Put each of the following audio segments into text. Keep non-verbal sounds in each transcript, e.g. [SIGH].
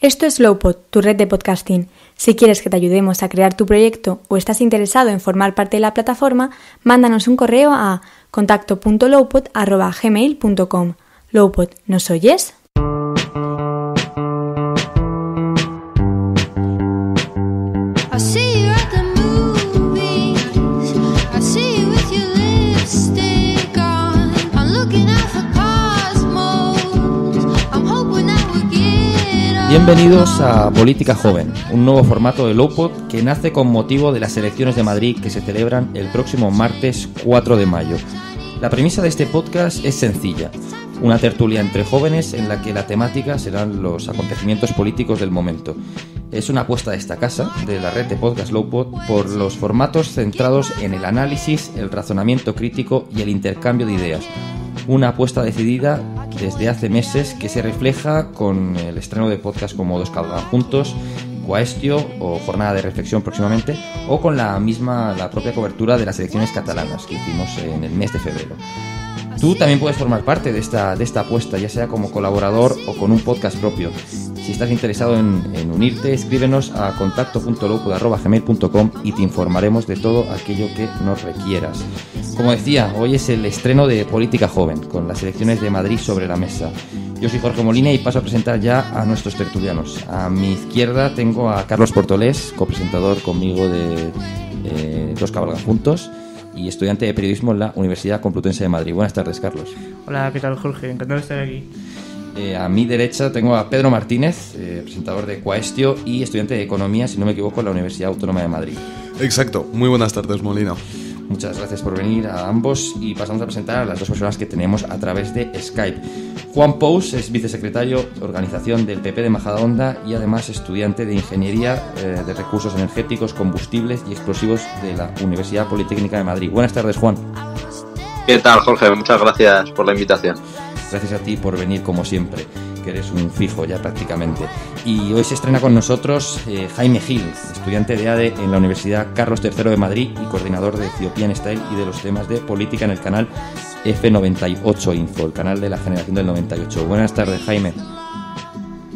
Esto es Lowpod, tu red de podcasting. Si quieres que te ayudemos a crear tu proyecto o estás interesado en formar parte de la plataforma, mándanos un correo a contacto.lowpod.gmail.com. Lowpod, ¿nos oyes? Bienvenidos a Política Joven, un nuevo formato de Lowpod que nace con motivo de las elecciones de Madrid que se celebran el próximo martes 4 de mayo. La premisa de este podcast es sencilla, una tertulia entre jóvenes en la que la temática serán los acontecimientos políticos del momento. Es una apuesta de esta casa, de la red de podcast Lowpod, por los formatos centrados en el análisis, el razonamiento crítico y el intercambio de ideas una apuesta decidida desde hace meses que se refleja con el estreno de podcast como Dos Caldas Juntos, Cuaestio o Jornada de Reflexión próximamente, o con la misma, la propia cobertura de las elecciones catalanas que hicimos en el mes de febrero. Tú también puedes formar parte de esta, de esta apuesta, ya sea como colaborador o con un podcast propio. Si estás interesado en, unirte, escríbenos a contacto.lopud.gmail.com y te informaremos de todo aquello que nos requieras. Como decía, hoy es el estreno de Política Joven, con las elecciones de Madrid sobre la mesa. Yo soy Jorge Molina y paso a presentar ya a nuestros tertulianos. A mi izquierda tengo a Carlos Portolés, copresentador conmigo de eh, Dos Caballos Juntos y estudiante de periodismo en la Universidad Complutense de Madrid. Buenas tardes, Carlos. Hola, ¿qué tal, Jorge? Encantado de estar aquí. Eh, a mi derecha tengo a Pedro Martínez, eh, presentador de cuestio y estudiante de Economía, si no me equivoco, en la Universidad Autónoma de Madrid. Exacto. Muy buenas tardes, Molina. Muchas gracias por venir a ambos y pasamos a presentar a las dos personas que tenemos a través de Skype. Juan Pous es vicesecretario de Organización del PP de Majadahonda y además estudiante de Ingeniería eh, de Recursos Energéticos, Combustibles y Explosivos de la Universidad Politécnica de Madrid. Buenas tardes, Juan. ¿Qué tal, Jorge? Muchas gracias por la invitación. Gracias a ti por venir como siempre que eres un fijo ya prácticamente. Y hoy se estrena con nosotros eh, Jaime Gil, estudiante de ADE en la Universidad Carlos III de Madrid y coordinador de Ethiopian Style y de los temas de política en el canal F98 Info, el canal de la generación del 98. Buenas tardes, Jaime.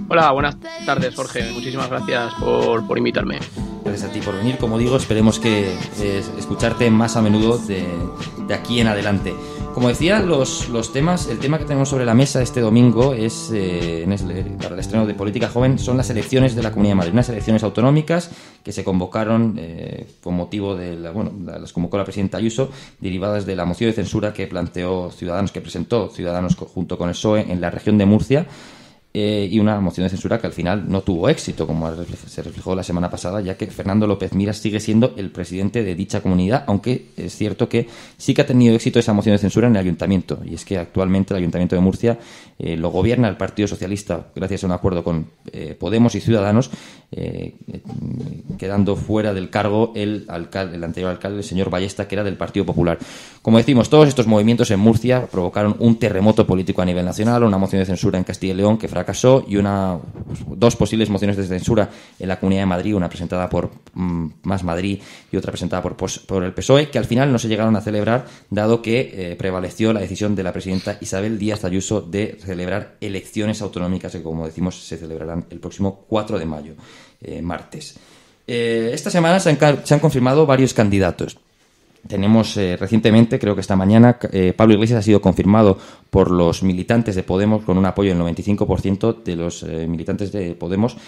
Hola, buenas tardes, Jorge. Muchísimas gracias por, por invitarme. Gracias a ti por venir. Como digo, esperemos que eh, escucharte más a menudo de, de aquí en adelante. Como decía, los, los temas, el tema que tenemos sobre la mesa este domingo es, eh, eh, para el estreno de Política Joven son las elecciones de la Comunidad de Madrid, unas elecciones autonómicas que se convocaron eh, con motivo de, la, bueno, las convocó la presidenta Ayuso, derivadas de la moción de censura que planteó Ciudadanos, que presentó Ciudadanos junto con el PSOE en la región de Murcia. Eh, y una moción de censura que al final no tuvo éxito, como se reflejó la semana pasada, ya que Fernando López Miras sigue siendo el presidente de dicha comunidad, aunque es cierto que sí que ha tenido éxito esa moción de censura en el ayuntamiento. Y es que actualmente el ayuntamiento de Murcia eh, lo gobierna el Partido Socialista gracias a un acuerdo con eh, Podemos y Ciudadanos eh, quedando fuera del cargo el, alcalde, el anterior alcalde, el señor Ballesta, que era del Partido Popular. Como decimos, todos estos movimientos en Murcia provocaron un terremoto político a nivel nacional, una moción de censura en Castilla y León que fracasó y una, pues, dos posibles mociones de censura en la Comunidad de Madrid, una presentada por mm, Más Madrid y otra presentada por, por el PSOE, que al final no se llegaron a celebrar, dado que eh, prevaleció la decisión de la presidenta Isabel Díaz Ayuso de celebrar elecciones autonómicas que, como decimos, se celebrarán el próximo 4 de mayo. Eh, martes. Eh, esta semana se han, confirmado varios candidatos. Tenemos eh, recientemente, creo que esta mañana, Pablo Iglesias ha sido confirmado por los militantes de Podemos con un apoyo del 95% de los militantes de Podemos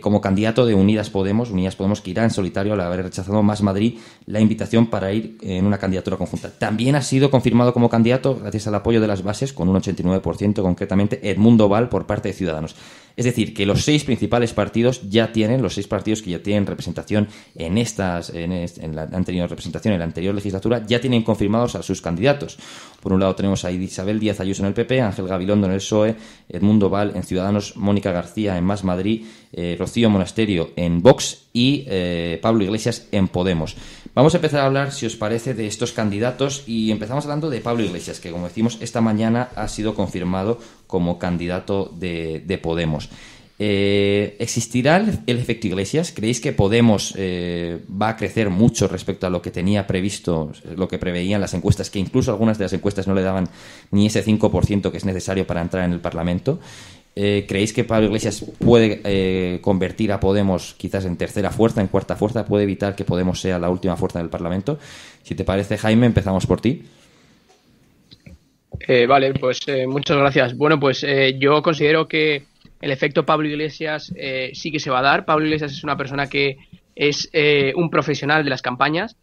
como candidato de Unidas Podemos, Unidas Podemos que irá en solitario al haber rechazado más Madrid la invitación para ir en una candidatura conjunta. También ha sido confirmado como candidato gracias al apoyo de las bases con un 89% concretamente Edmundo Val por parte de Ciudadanos. Es decir, que los seis principales partidos ya tienen, los seis partidos que ya tienen representación en estas, en, la anterior representación, en la anterior legislatura, ya tienen confirmados a sus candidatos. Por un lado tenemos a Isabel Díaz Ayuso en el PP, Ángel Gabilondo en el PSOE, Edmundo Val en Ciudadanos, Mónica García en Más Madrid, eh, Rocío Monasterio en Vox y eh, Pablo Iglesias en Podemos. Vamos a empezar a hablar, si os parece, de estos candidatos y empezamos hablando de Pablo Iglesias, que como decimos, esta mañana ha sido confirmado como candidato de, Podemos. Eh, ¿Existirá el, efecto Iglesias? ¿Creéis que Podemos eh, va a crecer mucho respecto a lo que tenía previsto, lo que preveían las encuestas, que incluso algunas de las encuestas no le daban ni ese 5% que es necesario para entrar en el Parlamento? Eh, ¿Creéis que Pablo Iglesias puede eh, convertir a Podemos quizás en tercera fuerza, en cuarta fuerza? ¿Puede evitar que Podemos sea la última fuerza del Parlamento? Si te parece, Jaime, empezamos por ti. Eh, vale, pues muchas gracias. Bueno, pues yo considero que el efecto Pablo Iglesias sí que se va a dar. Pablo Iglesias es una persona que es un profesional de las campañas.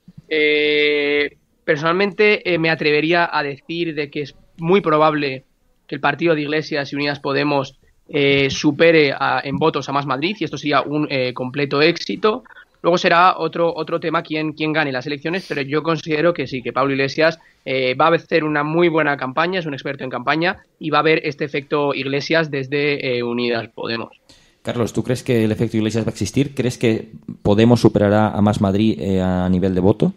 personalmente me atrevería a decir de que es muy probable que el partido de Iglesias y Unidas Podemos eh, supere en votos a Más Madrid y esto sería un eh, completo éxito. Luego será otro, otro tema quién, quién gane las elecciones, pero yo considero que sí, que Pablo Iglesias eh, va a hacer una muy buena campaña, es un experto en campaña y va a ver este efecto Iglesias desde Unidas Podemos. Carlos, ¿tú crees que el efecto Iglesias va a existir? ¿Crees que Podemos superará a Más Madrid a nivel de voto?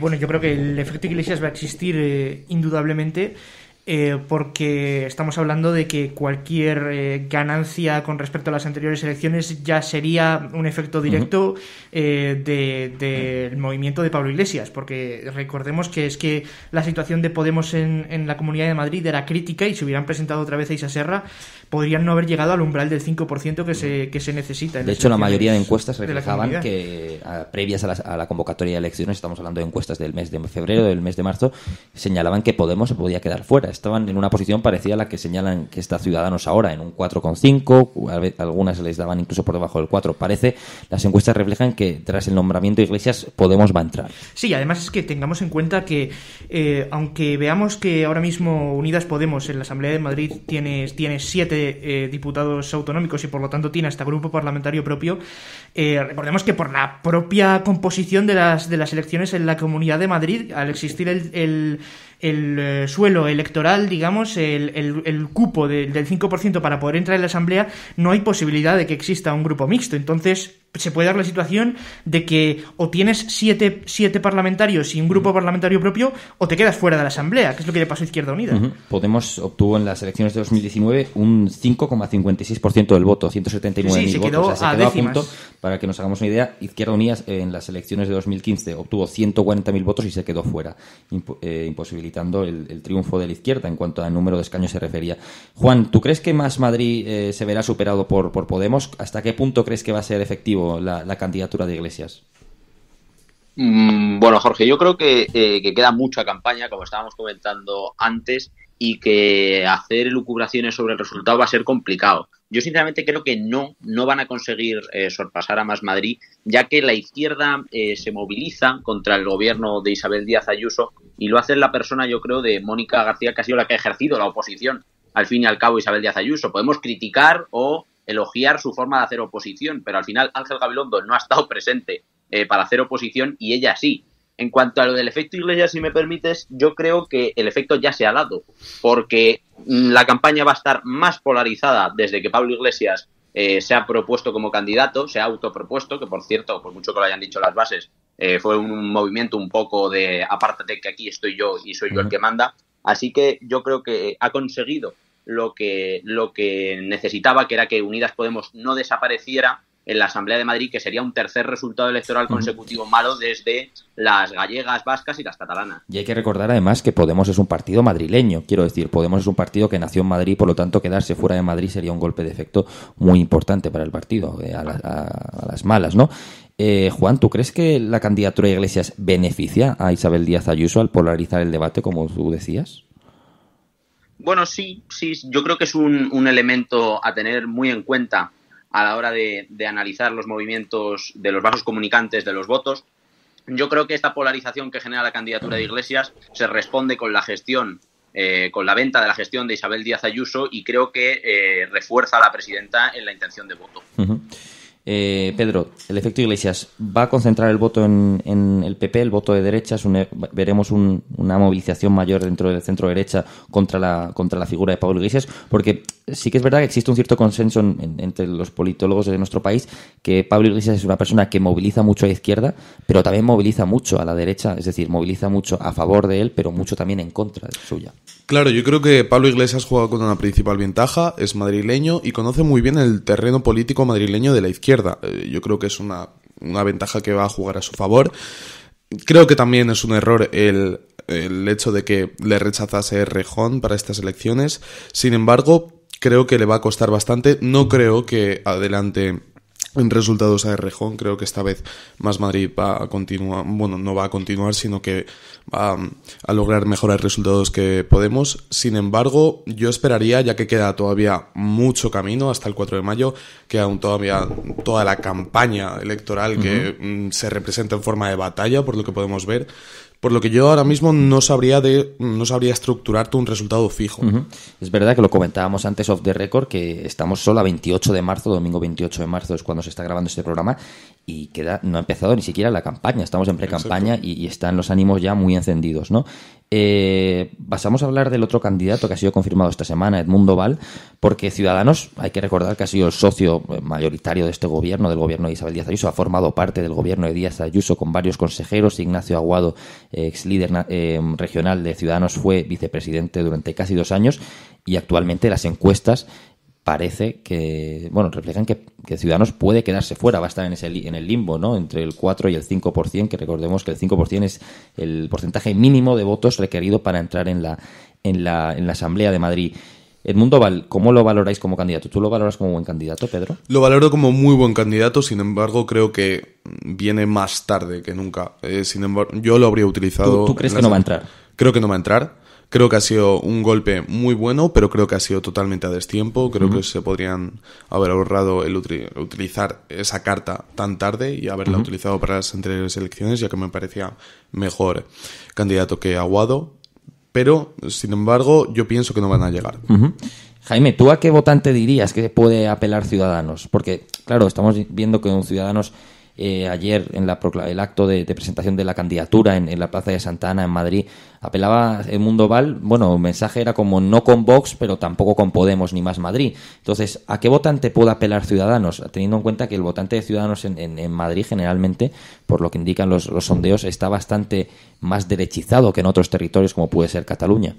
bueno, yo creo que el efecto Iglesias va a existir indudablemente. Eh, porque estamos hablando de que cualquier eh, ganancia con respecto a las anteriores elecciones ya sería un efecto directo eh, del movimiento de Pablo Iglesias, porque recordemos que es que la situación de Podemos en, la Comunidad de Madrid era crítica y si hubieran presentado otra vez a Isa Serra, podrían no haber llegado al umbral del 5% que se, que se necesita. de hecho, la mayoría de encuestas reflejaban que previas a la, a la convocatoria de elecciones, estamos hablando de encuestas del mes de febrero, del mes de marzo, señalaban que Podemos se podía quedar fuera estaban en una posición parecida a la que señalan que está Ciudadanos ahora, en un 4,5, algunas les daban incluso por debajo del 4. Parece, las encuestas reflejan que tras el nombramiento de Iglesias Podemos va a entrar. Sí, además es que tengamos en cuenta que, eh, aunque veamos que ahora mismo Unidas Podemos en la Asamblea de Madrid tiene, tiene siete eh, diputados autonómicos y por lo tanto tiene hasta grupo parlamentario propio, eh, recordemos que por la propia composición de las, de las elecciones en la Comunidad de Madrid, al existir el el eh, suelo electoral, digamos, el, el, el cupo del 5% para poder entrar en la Asamblea, no hay posibilidad de que exista un grupo mixto. Entonces, se puede dar la situación de que o tienes siete, siete parlamentarios y un grupo parlamentario propio o te quedas fuera de la Asamblea, que es lo que le pasó a Izquierda Unida. Podemos obtuvo en las elecciones de 2019 un 5,56% del voto, 179 votos. a décimas. para que nos hagamos una idea, Izquierda Unida eh, en las elecciones de 2015 obtuvo 140.000 votos y se quedó fuera, eh, imposibilitando el, triunfo de la izquierda en cuanto al número de escaños se refería. Juan, ¿tú crees que Más Madrid eh, se verá superado por, por Podemos? ¿Hasta qué punto crees que va a ser efectivo la, candidatura de Iglesias? Mm, bueno, Jorge, yo creo eh, que, queda mucha campaña, como estábamos comentando antes, y que hacer lucubraciones sobre el resultado va a ser complicado. Yo sinceramente creo que no, no van a conseguir eh, sorpasar a Más Madrid, ya que la izquierda eh, se moviliza contra el gobierno de Isabel Díaz Ayuso y lo hace la persona, yo creo, de Mónica García, que ha sido la que ha ejercido la oposición. Al fin y al cabo, Isabel Díaz Ayuso. Podemos criticar o elogiar su forma de hacer oposición, pero al final Ángel Gabilondo no ha estado presente eh, para hacer oposición y ella sí. En cuanto a lo del efecto Iglesias, si me permites, yo creo que el efecto ya se ha dado, porque mm, la campaña va a estar más polarizada desde que Pablo Iglesias eh, se ha propuesto como candidato, se ha autopropuesto, que por cierto, por mucho que lo hayan dicho las bases, eh, fue un movimiento un poco de apártate que aquí estoy yo y soy yo el que manda. Así que yo creo que ha conseguido lo que, lo que necesitaba, que era que Unidas Podemos no desapareciera en la Asamblea de Madrid, que sería un tercer resultado electoral consecutivo malo desde las gallegas, vascas y las catalanas. Y hay que recordar además que Podemos es un partido madrileño, quiero decir, Podemos es un partido que nació en Madrid, por lo tanto quedarse fuera de Madrid sería un golpe de efecto muy importante para el partido, eh, a, las malas, ¿no? Eh, Juan, ¿tú crees que la candidatura de Iglesias beneficia a Isabel Díaz Ayuso al polarizar el debate, como tú decías? Bueno, sí, sí, yo creo que es un, elemento a tener muy en cuenta a la hora de, analizar los movimientos de los bajos comunicantes de los votos. Yo creo que esta polarización que genera la candidatura de Iglesias se responde con la gestión, eh, con la venta de la gestión de Isabel Díaz Ayuso y creo que eh, refuerza a la presidenta en la intención de voto. Eh, Pedro, el efecto Iglesias va a concentrar el voto en, el PP, el voto de derecha. E, veremos una movilización mayor dentro del centro derecha contra la, contra la figura de Pablo Iglesias, porque sí que es verdad que existe un cierto consenso entre los politólogos de nuestro país que Pablo Iglesias es una persona que moviliza mucho a la izquierda, pero también moviliza mucho a la derecha, es decir, moviliza mucho a favor de él, pero mucho también en contra de suya. Claro, yo creo que Pablo Iglesias juega con una principal ventaja, es madrileño y conoce muy bien el terreno político madrileño de la izquierda eh, yo creo que es una, una ventaja que va a jugar a su favor. Creo que también es un error el, el hecho de que le rechazase Rejón para estas elecciones. Sin embargo, creo que le va a costar bastante. No creo que adelante en resultados a Rejón. Creo que esta vez Más Madrid va a continuar, bueno, no va a continuar, sino que va a lograr mejores resultados que Podemos. Sin embargo, yo esperaría, ya que queda todavía mucho camino hasta el 4 de mayo, que aún todavía toda la campaña electoral que mm, se representa en forma de batalla, por lo que podemos ver, por lo que yo ahora mismo no sabría de no sabría estructurarte un resultado fijo. Es verdad que lo comentábamos antes of the record que estamos solo a 28 de marzo, domingo 28 de marzo es cuando se está grabando este programa y queda no ha empezado ni siquiera la campaña, estamos en pre-campaña y, y, están los ánimos ya muy encendidos, ¿no? Eh, pasamos a hablar del otro candidato que ha sido confirmado esta semana, Edmundo Val, porque Ciudadanos, hay que recordar que ha sido el socio eh, mayoritario de este gobierno, del gobierno de Isabel Díaz Ayuso, ha formado parte del gobierno de Díaz Ayuso con varios consejeros. Ignacio Aguado, ex líder eh, regional de Ciudadanos, fue vicepresidente durante casi dos años y actualmente las encuestas parece que, bueno, reflejan que, Ciudadanos puede quedarse fuera, va a estar en, ese, en el limbo, ¿no? Entre el 4 y el 5%, que recordemos que el 5% es el porcentaje mínimo de votos requerido para entrar en la, en la, en la Asamblea de Madrid. Edmundo Val, ¿cómo lo valoráis como candidato? ¿Tú lo valoras como buen candidato, Pedro? Lo valoro como muy buen candidato, sin embargo, creo que viene más tarde que nunca. Eh, sin embargo, yo lo habría utilizado. tú crees que no va a entrar? Creo que no va a entrar. Creo que ha sido un golpe muy bueno, pero creo que ha sido totalmente a destiempo. Creo que se podrían haber ahorrado el utilizar esa carta tan tarde y haberla utilizado para las anteriores elecciones, ya que me parecía mejor candidato que Aguado. Pero, sin embargo, yo pienso que no van a llegar. Jaime, ¿tú a qué votante dirías que puede apelar Ciudadanos? Porque, claro, estamos viendo que un Ciudadanos eh, ayer en la el acto de, presentación de la candidatura en, la Plaza de Santa Ana en Madrid, apelaba el mundo Val, bueno, el mensaje era como no con Vox, pero tampoco con Podemos ni más Madrid. Entonces, ¿a qué votante puede apelar Ciudadanos? Teniendo en cuenta que el votante de Ciudadanos en, Madrid generalmente, por lo que indican los, sondeos, está bastante más derechizado que en otros territorios como puede ser Cataluña.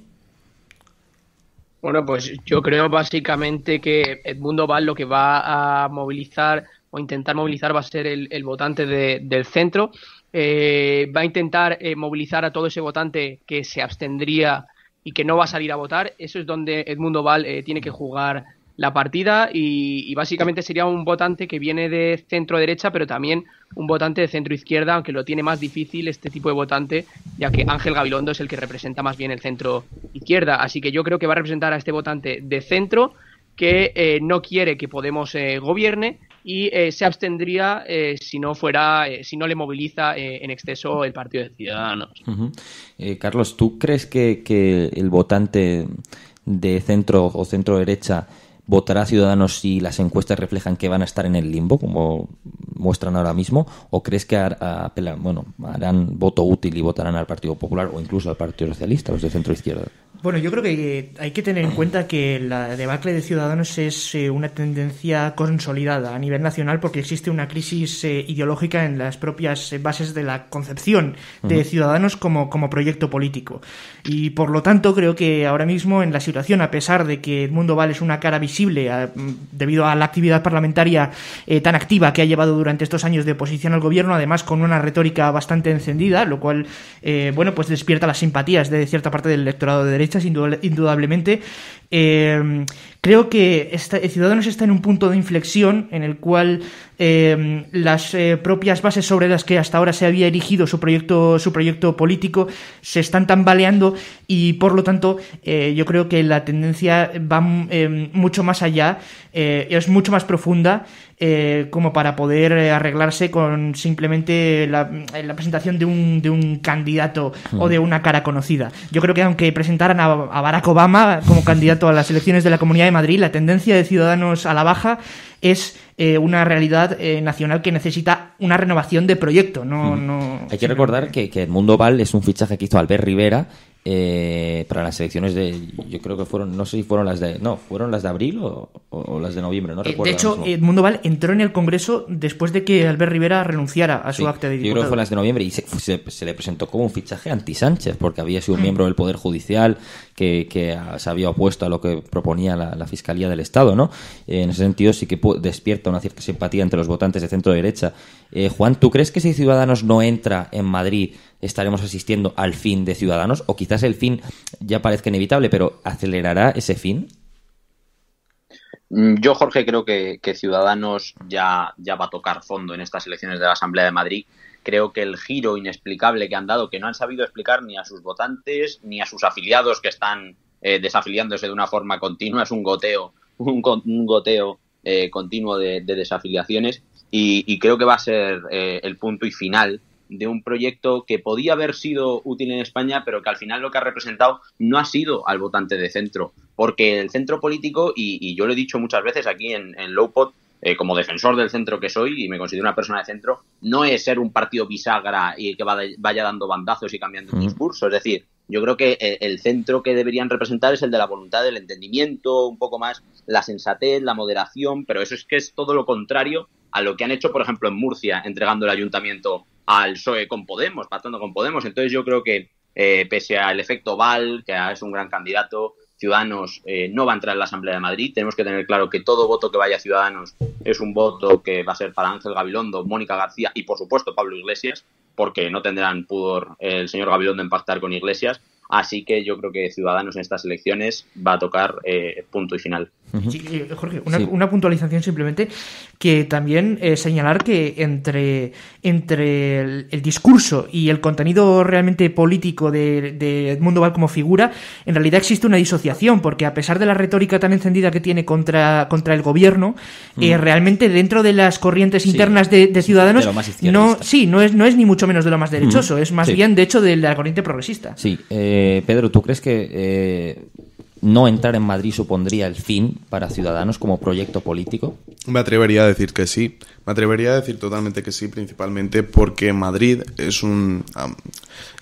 Bueno, pues yo creo básicamente que Edmundo Val lo que va a movilizar o intentar movilizar va a ser el, votante del centro. Eh, va a intentar eh, movilizar a todo ese votante que se abstendría y que no va a salir a votar. Eso es donde Edmundo Val eh, tiene que jugar la partida y, básicamente sería un votante que viene de centro derecha, pero también un votante de centro izquierda, aunque lo tiene más difícil este tipo de votante, ya que Ángel Gabilondo es el que representa más bien el centro izquierda. Así que yo creo que va a representar a este votante de centro que no quiere que Podemos gobierne, y eh, se abstendría eh, si no fuera eh, si no le moviliza en exceso el partido de Ciudadanos Carlos tú crees que, el votante de centro o centro derecha votará a Ciudadanos si las encuestas reflejan que van a estar en el limbo como muestran ahora mismo o crees que bueno harán voto útil y votarán al Partido Popular o incluso al Partido Socialista los de centro izquierda bueno, yo creo que eh, hay que tener en [CLEARS THROAT] cuenta que la debacle de Ciudadanos es eh, una tendencia consolidada a nivel nacional porque existe una crisis eh, ideológica en las propias bases de la concepción de Ciudadanos como, como proyecto político. Y por lo tanto creo que ahora mismo en la situación, a pesar de que Mundo Val es una cara visible mm, debido a la actividad parlamentaria tan activa que ha llevado durante estos años de oposición al gobierno, además con una retórica bastante encendida, lo cual, bueno, pues despierta las simpatías de cierta parte del electorado de derecha indudablemente. Eh, Creo que eh, Ciudadanos está en un punto de inflexión en el cual eh, las eh, propias bases sobre las que hasta ahora se había erigido su proyecto, su proyecto político se están tambaleando y por lo tanto yo creo que la tendencia va mucho más allá, es mucho más profunda como para poder arreglarse con simplemente la, presentación de un, de un candidato mm. o de una cara conocida. Yo creo que aunque presentaran a Barack Obama como candidato a las elecciones de la comunidad Madrid, la tendencia de Ciudadanos a la baja es eh, una realidad eh, nacional que necesita una renovación de proyecto. No, no Hay que recordar que, que Mundo Val es un fichaje que hizo Albert Rivera eh, para las elecciones de, yo creo que fueron, no sé si fueron las de, no, fueron las de abril o, las de noviembre, no eh, recuerdo. De hecho, Edmundo Val entró en el Congreso después de que Albert Rivera renunciara a su acta de diputado. Yo creo que las de noviembre y se, le presentó como un fichaje anti-Sánchez, porque había sido un mm. miembro del Poder Judicial que, ah, se había opuesto a lo que proponía la, Fiscalía del Estado, ¿no? en ese sentido sí que despierta una cierta simpatía entre los votantes de centro-derecha. Eh, Juan, ¿tú crees que si Ciudadanos no entra en Madrid estaremos asistiendo al fin de Ciudadanos? O quizás el fin ya parezca inevitable, pero ¿acelerará ese fin? Mm, yo, Jorge, creo que, Ciudadanos ya, va a tocar fondo en estas elecciones de la Asamblea de Madrid creo que el giro inexplicable que han dado, que no han sabido explicar ni a sus votantes ni a sus afiliados que están eh, desafiliándose de una forma continua, es un goteo, un, goteo eh, continuo de, desafiliaciones y, creo que va a ser eh, el punto y final de un proyecto que podía haber sido útil en España, pero que al final lo que ha representado no ha sido al votante de centro, porque el centro político, y, yo lo he dicho muchas veces aquí en, Low Lowpot, eh, como defensor del centro que soy y me considero una persona de centro, no es ser un partido bisagra y que vaya dando bandazos y cambiando el discurso. Es decir, yo creo que eh, el centro que deberían representar es el de la voluntad del entendimiento, un poco más la sensatez, la moderación, pero eso es que es todo lo contrario a lo que han hecho, por ejemplo, en Murcia, entregando el ayuntamiento al PSOE con Podemos, pactando con Podemos. Entonces yo creo que eh, pese al efecto Val, que es un gran candidato, Ciudadanos eh, no va a entrar en la Asamblea de Madrid. Tenemos que tener claro que todo voto que vaya a Ciudadanos es un voto que va a ser para Ángel Gabilondo, Mónica García y, por supuesto, Pablo Iglesias, porque no tendrán pudor el señor Gabilondo en pactar con Iglesias. Así que yo creo que Ciudadanos en estas elecciones va a tocar eh, punto y final. Eh, Jorge, una, puntualización simplemente que también eh, señalar que entre, entre el, discurso y el contenido realmente político de, de Edmundo Val como figura, en realidad existe una disociación, porque a pesar de la retórica tan encendida que tiene contra, contra el gobierno, eh, mm. realmente dentro de las corrientes internas de, Ciudadanos, no, sí, no es, no es ni mucho menos de lo más derechoso, es más bien de hecho de la corriente progresista. Sí, Pedro, ¿tú crees que no entrar en Madrid supondría el fin para Ciudadanos como proyecto político? Me atrevería a decir que sí. Me atrevería a decir totalmente que sí, principalmente porque Madrid es un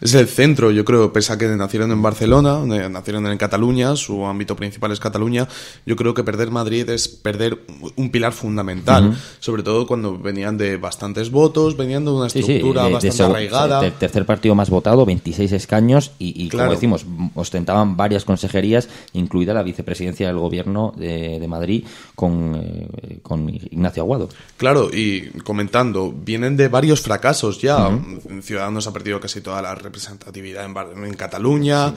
es el centro, yo creo, pese a que nacieron en Barcelona, eh, nacieron en Cataluña, su ámbito principal es Cataluña, yo creo que perder Madrid es perder un pilar fundamental, sobre todo cuando venían de bastantes votos, venían de una estructura bastante arraigada. El tercer partido más votado, 26 escaños y, como decimos, ostentaban varias consejerías incluida la vicepresidencia del gobierno de, de Madrid con, eh, con, Ignacio Aguado. Claro, y comentando, vienen de varios fracasos ya. Mm, Ciudadanos ha perdido casi toda la representatividad en, en Cataluña.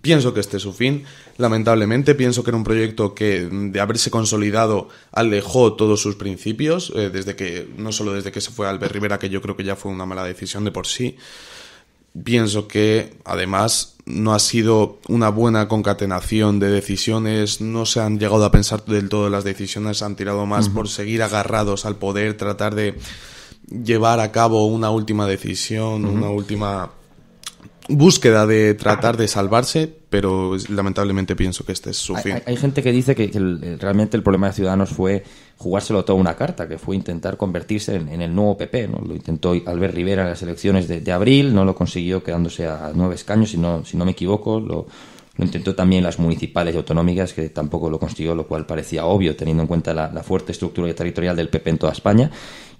Pienso que este es su fin, lamentablemente. Pienso que era un proyecto que, mm, de haberse consolidado, alejó todos sus principios, eh, desde que, no solo desde que se fue Albert Rivera, que yo creo que ya fue una mala decisión de por sí, pienso que además no ha sido una buena concatenación de decisiones, no se han llegado a pensar del todo las decisiones, han tirado más por seguir agarrados al poder, tratar de llevar a cabo una última decisión, una última búsqueda de tratar de salvarse, pero lamentablemente pienso que este es su fin. Hay, gente que dice que, realmente el problema de Ciudadanos fue jugárselo toda una carta, que fue intentar convertirse en, el nuevo PP. Lo intentó Albert Rivera en las elecciones de, abril, no lo consiguió quedándose a nueve escaños, si no, me equivoco. Lo, intentó también las municipales y autonómicas, que tampoco lo consiguió, lo cual parecía obvio, teniendo en cuenta la fuerte estructura territorial del PP en toda España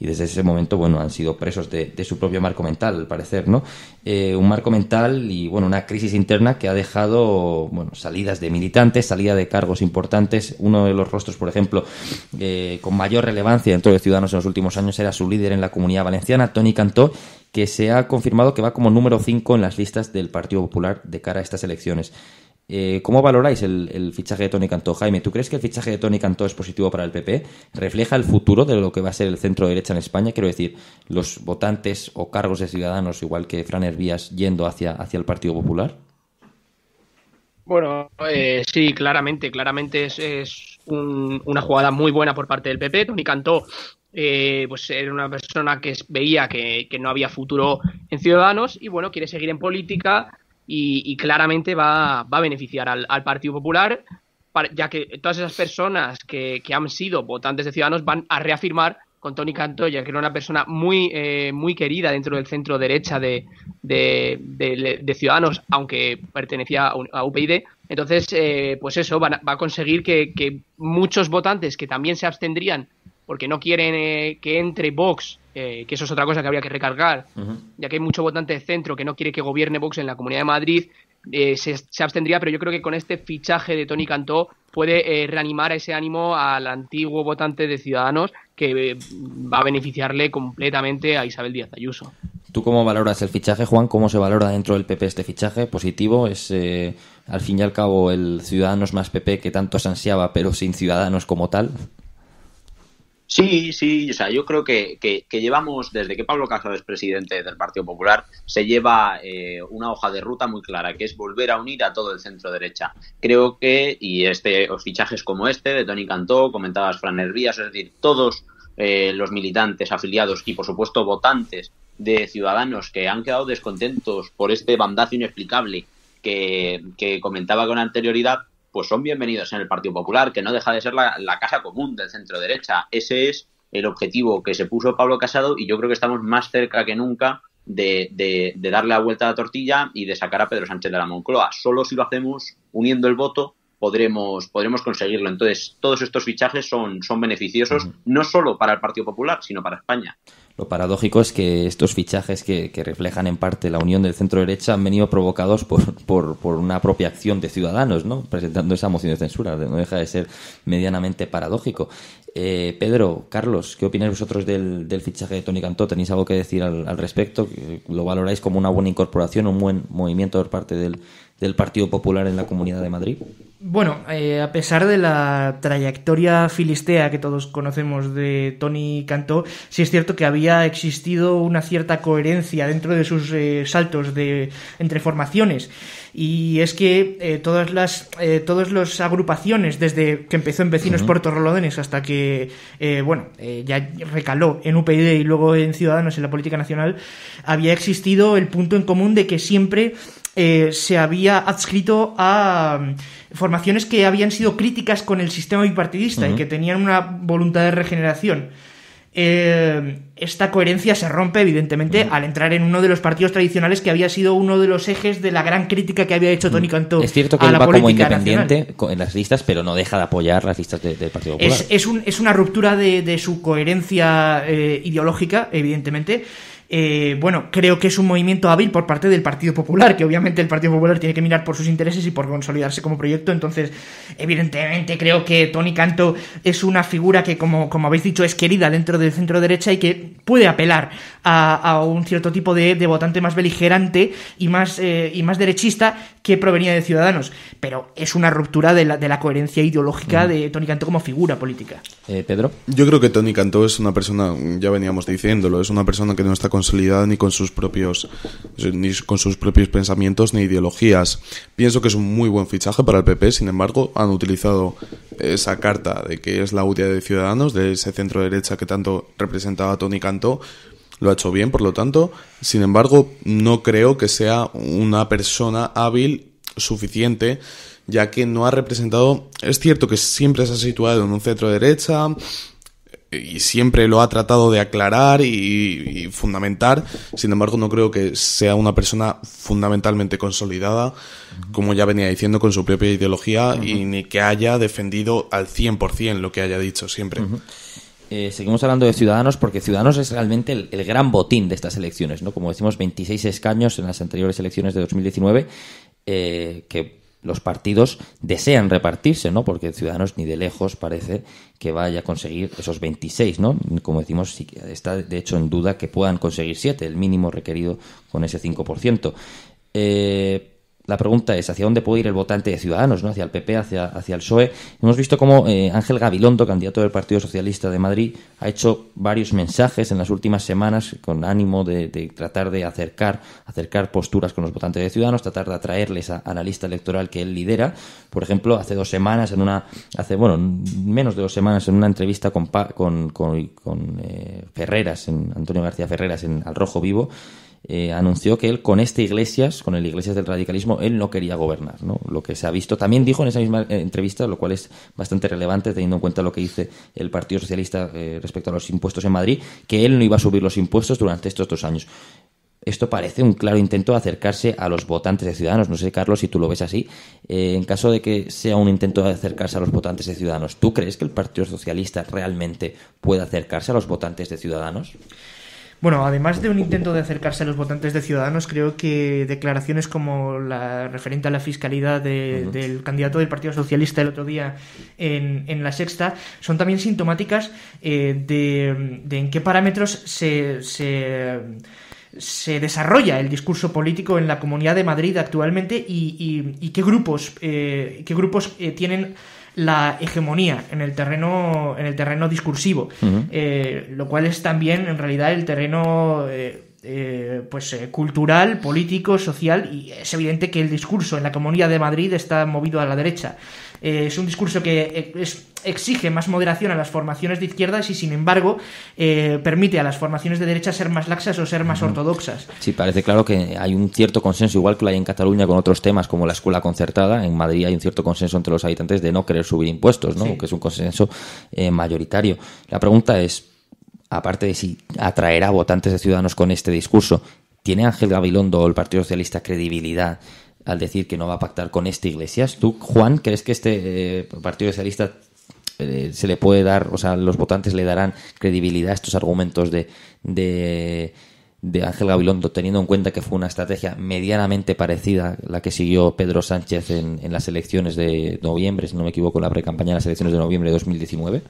y desde ese momento, bueno, han sido presos de, su propio marco mental, al parecer, ¿no? Eh, un marco mental y, bueno, una crisis interna que ha dejado, bueno, salidas de militantes, salida de cargos importantes. Uno de los rostros, por ejemplo, eh, con mayor relevancia dentro de Ciudadanos en los últimos años era su líder en la comunidad valenciana, Tony Cantó, que se ha confirmado que va como número 5 en las listas del Partido Popular de cara a estas elecciones. Eh, ¿Cómo valoráis el, fichaje de Tony Cantó? Jaime, ¿tú crees que el fichaje de Tony Cantó es positivo para el PP? ¿Refleja el futuro de lo que va a ser el centro derecha en España? Quiero decir, los votantes o cargos de ciudadanos, igual que Fran Hervías, yendo hacia, hacia el Partido Popular. Bueno, eh, sí, claramente, claramente es, una jugada muy buena por parte del PP. Tony Cantó eh, pues era una persona que veía que, que no había futuro en Ciudadanos y bueno, quiere seguir en política y, claramente va, va, a beneficiar al, Partido Popular, ya que todas esas personas que, han sido votantes de Ciudadanos van a reafirmar con Tony Cantoya, que era una persona muy, eh, muy querida dentro del centro derecha de, de, Ciudadanos, aunque pertenecía a UPyD. Entonces, eh, pues eso, va a conseguir que, muchos votantes que también se abstendrían porque no quieren eh, que entre Vox eh, que eso es otra cosa que habría que recargar, ya que hay mucho votante de centro que no quiere que gobierne Vox en la Comunidad de Madrid, eh, se, abstendría, pero yo creo que con este fichaje de Tony Cantó puede eh, reanimar ese ánimo al antiguo votante de Ciudadanos que va a beneficiarle completamente a Isabel Díaz Ayuso. ¿Tú cómo valoras el fichaje, Juan? ¿Cómo se valora dentro del PP este fichaje? ¿Positivo? ¿Es al fin y al cabo el Ciudadanos más PP que tanto se ansiaba, pero sin Ciudadanos como tal? Sí, sí, o sea, yo creo que, llevamos, desde que Pablo Casado es presidente del Partido Popular, se lleva eh, una hoja de ruta muy clara, que es volver a unir a todo el centro derecha. Creo que, y este, fichajes como este, de Tony Cantó, comentabas Fran vías es decir, todos eh, los militantes, afiliados y, por supuesto, votantes de ciudadanos que han quedado descontentos por este bandazo inexplicable que, que comentaba con anterioridad, pues son bienvenidos en el Partido Popular, que no deja de ser la, casa común del centro derecha. Ese es el objetivo que se puso Pablo Casado y yo creo que estamos más cerca que nunca de, darle la vuelta a la tortilla y de sacar a Pedro Sánchez de la Moncloa. Solo si lo hacemos uniendo el voto podremos, podremos conseguirlo. Entonces, todos estos fichajes son, son beneficiosos no solo para el Partido Popular, sino para España. Lo paradójico es que estos fichajes que, que reflejan en parte la unión del centro derecha han venido provocados por, una propia acción de ciudadanos, ¿no? Presentando esa moción de censura. No deja de ser medianamente paradójico. Eh, Pedro, Carlos, ¿qué opináis vosotros del, fichaje de Tony Cantó? ¿Tenéis algo que decir al respecto? ¿Lo valoráis como una buena incorporación, un buen movimiento por parte del, del Partido Popular en la Comunidad de Madrid? Bueno, eh, a pesar de la trayectoria filistea que todos conocemos de Tony Cantó, sí es cierto que había existido una cierta coherencia dentro de sus eh, saltos de, entre formaciones. Y es que eh, todas las todas las agrupaciones, desde que empezó en Vecinos Puerto Rolodones hasta que, bueno, ya recaló en UPyD y luego en Ciudadanos en la política nacional, había existido el punto en común de que siempre eh, se había adscrito a mm, formaciones que habían sido críticas con el sistema bipartidista y que tenían una voluntad de regeneración. Eh, esta coherencia se rompe, evidentemente, al entrar en uno de los partidos tradicionales que había sido uno de los ejes de la gran crítica que había hecho Tony mm. Cantó. Es cierto que él va como independiente en las listas, pero no deja de apoyar las listas del Partido Popular. Es, una ruptura de, su coherencia eh, ideológica, evidentemente. Eh, bueno, creo que es un movimiento hábil por parte del Partido Popular, que obviamente el Partido Popular tiene que mirar por sus intereses y por consolidarse como proyecto. Entonces, evidentemente, creo que Tony Canto es una figura que, como, como habéis dicho, es querida dentro del centro derecha y que puede apelar a, un cierto tipo de, votante más beligerante y más, eh, y más derechista que provenía de Ciudadanos. Pero es una ruptura de la, coherencia ideológica mm. de Tony Canto como figura política. Eh, Pedro. Yo creo que Tony Canto es una persona, ya veníamos diciéndolo, es una persona que no está con ni con sus propios ni con sus propios pensamientos ni ideologías. Pienso que es un muy buen fichaje para el PP, sin embargo, han utilizado esa carta de que es la udia de Ciudadanos, de ese centro derecha que tanto representaba a Tony Cantó, lo ha hecho bien, por lo tanto, sin embargo, no creo que sea una persona hábil suficiente ya que no ha representado, es cierto que siempre se ha situado en un centro derecha, y siempre lo ha tratado de aclarar y, fundamentar. Sin embargo, no creo que sea una persona fundamentalmente consolidada, como ya venía diciendo, con su propia ideología y ni que haya defendido al 100% lo que haya dicho siempre. Eh, seguimos hablando de Ciudadanos porque Ciudadanos es realmente el, gran botín de estas elecciones, ¿no? Como decimos, 26 escaños en las anteriores elecciones de 2019, eh, que los partidos desean repartirse, ¿no? Porque Ciudadanos ni de lejos parece que vaya a conseguir esos 26, ¿no? Como decimos, está de hecho en duda que puedan conseguir 7, el mínimo requerido con ese 5%. Eh, la pregunta es hacia dónde puede ir el votante de Ciudadanos, ¿no? hacia el PP, hacia, hacia el PSOE. Hemos visto cómo eh, Ángel Gabilondo, candidato del Partido Socialista de Madrid, ha hecho varios mensajes en las últimas semanas con ánimo de, tratar de acercar, acercar posturas con los votantes de Ciudadanos, tratar de atraerles a, la lista electoral que él lidera. Por ejemplo, hace dos semanas, en una, hace, bueno, menos de dos semanas, en una entrevista con, con, eh, Ferreras, en, Antonio García Ferreras, en Al Rojo Vivo, eh, anunció que él con este Iglesias, con el Iglesias del radicalismo, él no quería gobernar, ¿no? Lo que se ha visto. También dijo en esa misma eh, entrevista, lo cual es bastante relevante teniendo en cuenta lo que dice el Partido Socialista eh, respecto a los impuestos en Madrid, que él no iba a subir los impuestos durante estos dos años. Esto parece un claro intento de acercarse a los votantes de Ciudadanos. No sé, Carlos, si tú lo ves así. en caso de que sea un intento de acercarse a los votantes de Ciudadanos, ¿tú crees que el Partido Socialista realmente puede acercarse a los votantes de Ciudadanos? Bueno, además de un intento de acercarse a los votantes de Ciudadanos, creo que declaraciones como la referente a la fiscalidad del candidato del Partido Socialista el otro día en, en la sexta son también sintomáticas eh, de, en qué parámetros se, se se desarrolla el discurso político en la Comunidad de Madrid actualmente y, qué grupos, eh, qué grupos eh, tienen la hegemonía en el terreno, en el terreno discursivo, eh, lo cual es también en realidad el terreno eh, eh, pues, cultural, político, social y es evidente que el discurso en la Comunidad de Madrid está movido a la derecha. Eh, es un discurso que eh, exige más moderación a las formaciones de izquierdas y, sin embargo, eh, permite a las formaciones de derecha ser más laxas o ser más ortodoxas. Sí, parece claro que hay un cierto consenso, igual que lo hay en Cataluña con otros temas como la escuela concertada, en Madrid hay un cierto consenso entre los habitantes de no querer subir impuestos, ¿no? que es un consenso mayoritario. La pregunta es, aparte de si atraerá votantes de ciudadanos con este discurso, ¿tiene Ángel Gabilondo o el Partido Socialista credibilidad? al decir que no va a pactar con esta iglesia. ¿Tú, Juan, crees que este eh, Partido Socialista eh, se le puede dar, o sea, los votantes le darán credibilidad a estos argumentos de, de, Ángel Gabilondo, teniendo en cuenta que fue una estrategia medianamente parecida a la que siguió Pedro Sánchez en, las elecciones de noviembre, si no me equivoco, en la pre-campaña de las elecciones de noviembre de 2019?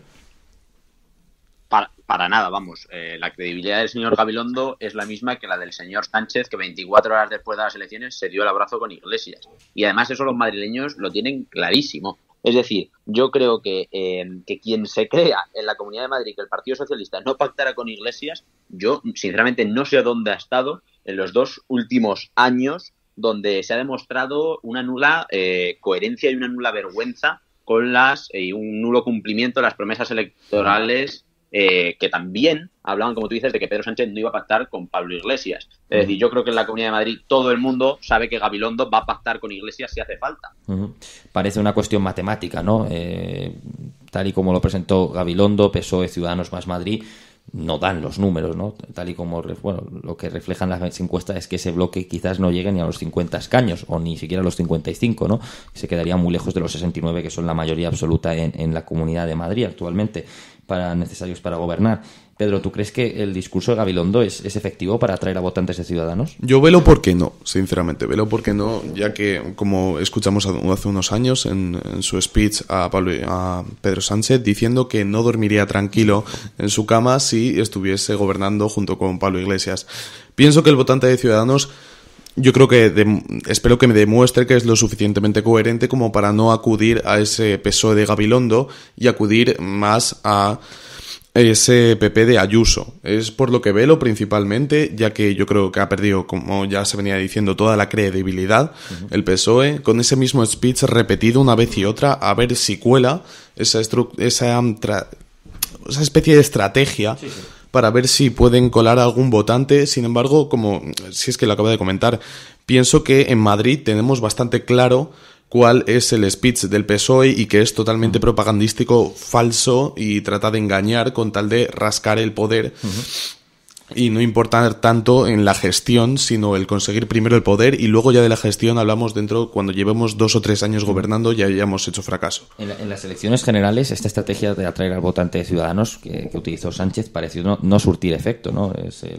para nada, vamos. Eh, la credibilidad del señor Gabilondo es la misma que la del señor Sánchez, que 24 horas después de las elecciones se dio el abrazo con Iglesias. Y además eso los madrileños lo tienen clarísimo. Es decir, yo creo que, eh, que quien se crea en la Comunidad de Madrid que el Partido Socialista no pactara con Iglesias, yo sinceramente no sé dónde ha estado en los dos últimos años donde se ha demostrado una nula eh, coherencia y una nula vergüenza con las y un nulo cumplimiento de las promesas electorales eh, que también hablaban, como tú dices, de que Pedro Sánchez no iba a pactar con Pablo Iglesias. Es decir, yo creo que en la Comunidad de Madrid todo el mundo sabe que Gabilondo va a pactar con Iglesias si hace falta. Parece una cuestión matemática, ¿no? Eh, tal y como lo presentó Gabilondo, PSOE, Ciudadanos más Madrid, no dan los números, ¿no? Tal y como, bueno, lo que reflejan las encuestas es que ese bloque quizás no llegue ni a los 50 escaños, o ni siquiera a los 55, ¿no? Se quedaría muy lejos de los 69, que son la mayoría absoluta en la Comunidad de Madrid actualmente para, necesarios para gobernar. Pedro, ¿tú crees que el discurso de Gabilondo es, es efectivo para atraer a votantes de ciudadanos? Yo velo porque no, sinceramente, velo porque no, ya que como escuchamos hace unos años en, su speech a Pedro Sánchez diciendo que no dormiría tranquilo en su cama si estuviese gobernando junto con Pablo Iglesias. Pienso que el votante de Ciudadanos yo creo que espero que me demuestre que es lo suficientemente coherente como para no acudir a ese PSOE de Gabilondo y acudir más a ese PP de Ayuso. Es por lo que velo principalmente, ya que yo creo que ha perdido, como ya se venía diciendo, toda la credibilidad el PSOE, con ese mismo speech repetido una vez y otra, a ver si cuela esa, esa, especie de estrategia para ver si pueden colar a algún votante. Sin embargo, como si es que lo acabo de comentar, pienso que en Madrid tenemos bastante claro cuál es el speech del PSOE y que es totalmente propagandístico, falso y trata de engañar con tal de rascar el poder y no importar tanto en la gestión, sino el conseguir primero el poder y luego ya de la gestión hablamos dentro cuando llevemos dos o tres años gobernando ya hayamos hecho fracaso. En, las elecciones generales esta estrategia de atraer al votante de ciudadanos que, utilizó Sánchez pareció no, no surtir efecto, ¿no? Eh,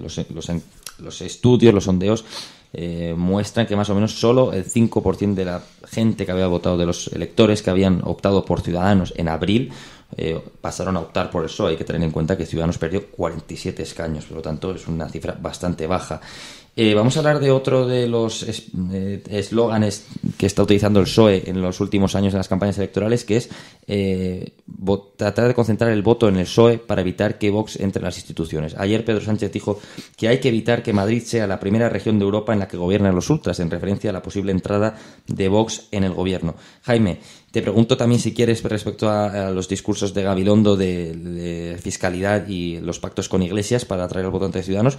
los, estudios, los sondeos eh, muestran que más o menos solo el 5% de la gente que había votado, de los electores que habían optado por ciudadanos en abril, eh, pasaron a optar por el PSOE. Hay que tener en cuenta que Ciudadanos perdió 47 escaños, por lo tanto es una cifra bastante baja. Eh, vamos a hablar de otro de los eh, eslóganes que está utilizando el PSOE en los últimos años en las campañas electorales, que es tratar de concentrar el voto en el PSOE para evitar que Vox entre en las instituciones. Ayer Pedro Sánchez dijo que hay que evitar que Madrid sea la primera región de Europa en la que gobiernan los ultras, en referencia a la posible entrada de Vox en el gobierno. Jaime, te pregunto también si quieres respecto a, los discursos de Gabilondo de, fiscalidad y los pactos con iglesias para atraer al votante de Ciudadanos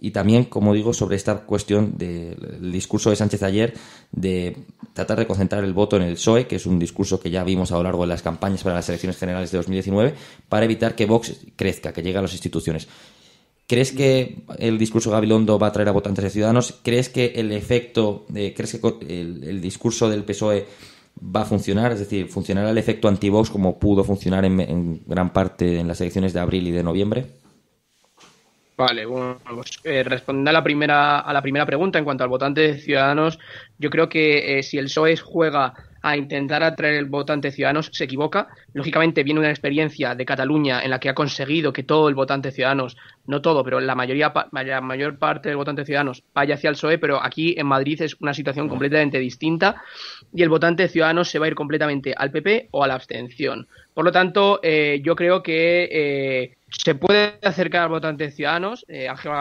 y también, como digo, sobre esta cuestión del discurso de Sánchez ayer de tratar de concentrar el voto en el PSOE, que es un discurso que ya vimos a lo largo de las campañas para las elecciones generales de 2019, para evitar que Vox crezca, que llegue a las instituciones. ¿Crees que el discurso Gabilondo va a atraer a votantes de Ciudadanos? ¿Crees que el efecto, crees que el discurso del PSOE va a funcionar, es decir, funcionará el efecto antivox como pudo funcionar en, gran parte en las elecciones de abril y de noviembre. Vale, bueno, pues, eh, respondiendo a la, primera, a la primera pregunta en cuanto al votante de Ciudadanos, yo creo que eh, si el PSOE juega a intentar atraer el votante Ciudadanos se equivoca. Lógicamente viene una experiencia de Cataluña en la que ha conseguido que todo el votante Ciudadanos, no todo, pero la, mayoría, la mayor parte del votante Ciudadanos vaya hacia el PSOE, pero aquí en Madrid es una situación completamente distinta y el votante Ciudadanos se va a ir completamente al PP o a la abstención. Por lo tanto, eh, yo creo que eh, se puede acercar al votante Ciudadanos. Eh, Ángel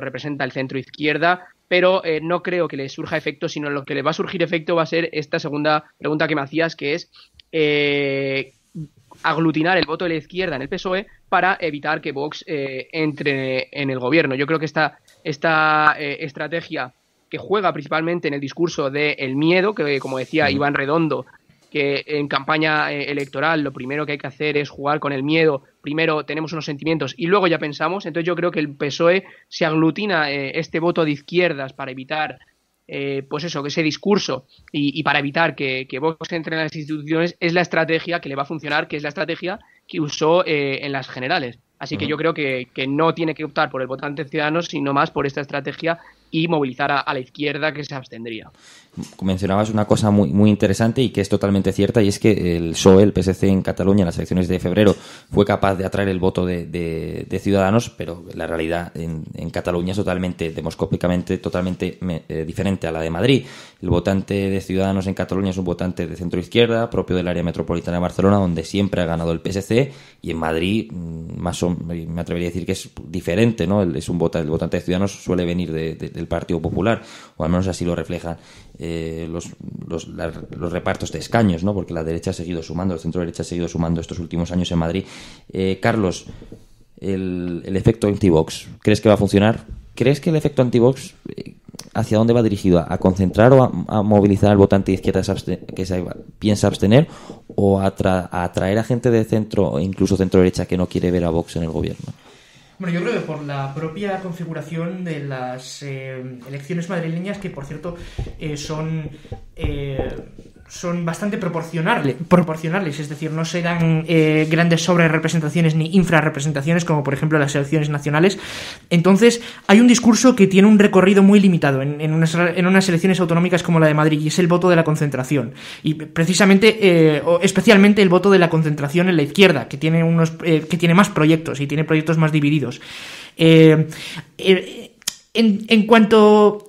representa el centro izquierda pero eh, no creo que le surja efecto, sino lo que le va a surgir efecto va a ser esta segunda pregunta que me hacías, que es eh, aglutinar el voto de la izquierda en el PSOE para evitar que Vox eh, entre en el gobierno. Yo creo que esta, estrategia que juega principalmente en el discurso del miedo, que como decía Iván Redondo, que en campaña eh, electoral lo primero que hay que hacer es jugar con el miedo, primero tenemos unos sentimientos y luego ya pensamos, entonces yo creo que el PSOE se aglutina eh, este voto de izquierdas para evitar eh, pues eso, ese discurso y, para evitar que, que, Vox entre en las instituciones es la estrategia que le va a funcionar, que es la estrategia que usó en las generales. Así que yo creo que, que, no tiene que optar por el votante ciudadano, sino más por esta estrategia y movilizar a, la izquierda que se abstendría. Mencionabas una cosa muy, muy interesante y que es totalmente cierta, y es que el PSOE, el PSC en Cataluña, en las elecciones de febrero, fue capaz de atraer el voto de, ciudadanos, pero la realidad en, Cataluña es totalmente, demoscópicamente, totalmente eh, diferente a la de Madrid. El votante de ciudadanos en Cataluña es un votante de centro izquierda, propio del área metropolitana de Barcelona, donde siempre ha ganado el PSC, y en Madrid, mm, más o, me atrevería a decir que es diferente, ¿no? es un votante, el votante de ciudadanos suele venir de del Partido Popular, o al menos así lo reflejan eh, los, los, repartos de escaños, ¿no? porque la derecha ha seguido sumando, el centro derecha ha seguido sumando estos últimos años en Madrid. Eh, Carlos, el, el efecto antivox, ¿crees que va a funcionar? ¿Crees que el efecto anti-vox, eh, hacia dónde va dirigido? ¿A concentrar o a, movilizar al votante de izquierda que se piensa abstener o a, atraer a gente de centro e incluso centro derecha que no quiere ver a Vox en el gobierno? Bueno, yo creo que por la propia configuración de las eh, elecciones madrileñas, que por cierto eh, son eh, son bastante proporcionales, proporcionales, es decir, no se dan eh, grandes sobrerepresentaciones ni infrarrepresentaciones, como por ejemplo las elecciones nacionales. Entonces, hay un discurso que tiene un recorrido muy limitado en, unas, elecciones autonómicas como la de Madrid, y es el voto de la concentración. Y precisamente, eh, especialmente el voto de la concentración en la izquierda, que tiene, unos, eh, que tiene más proyectos y tiene proyectos más divididos. Eh, en cuanto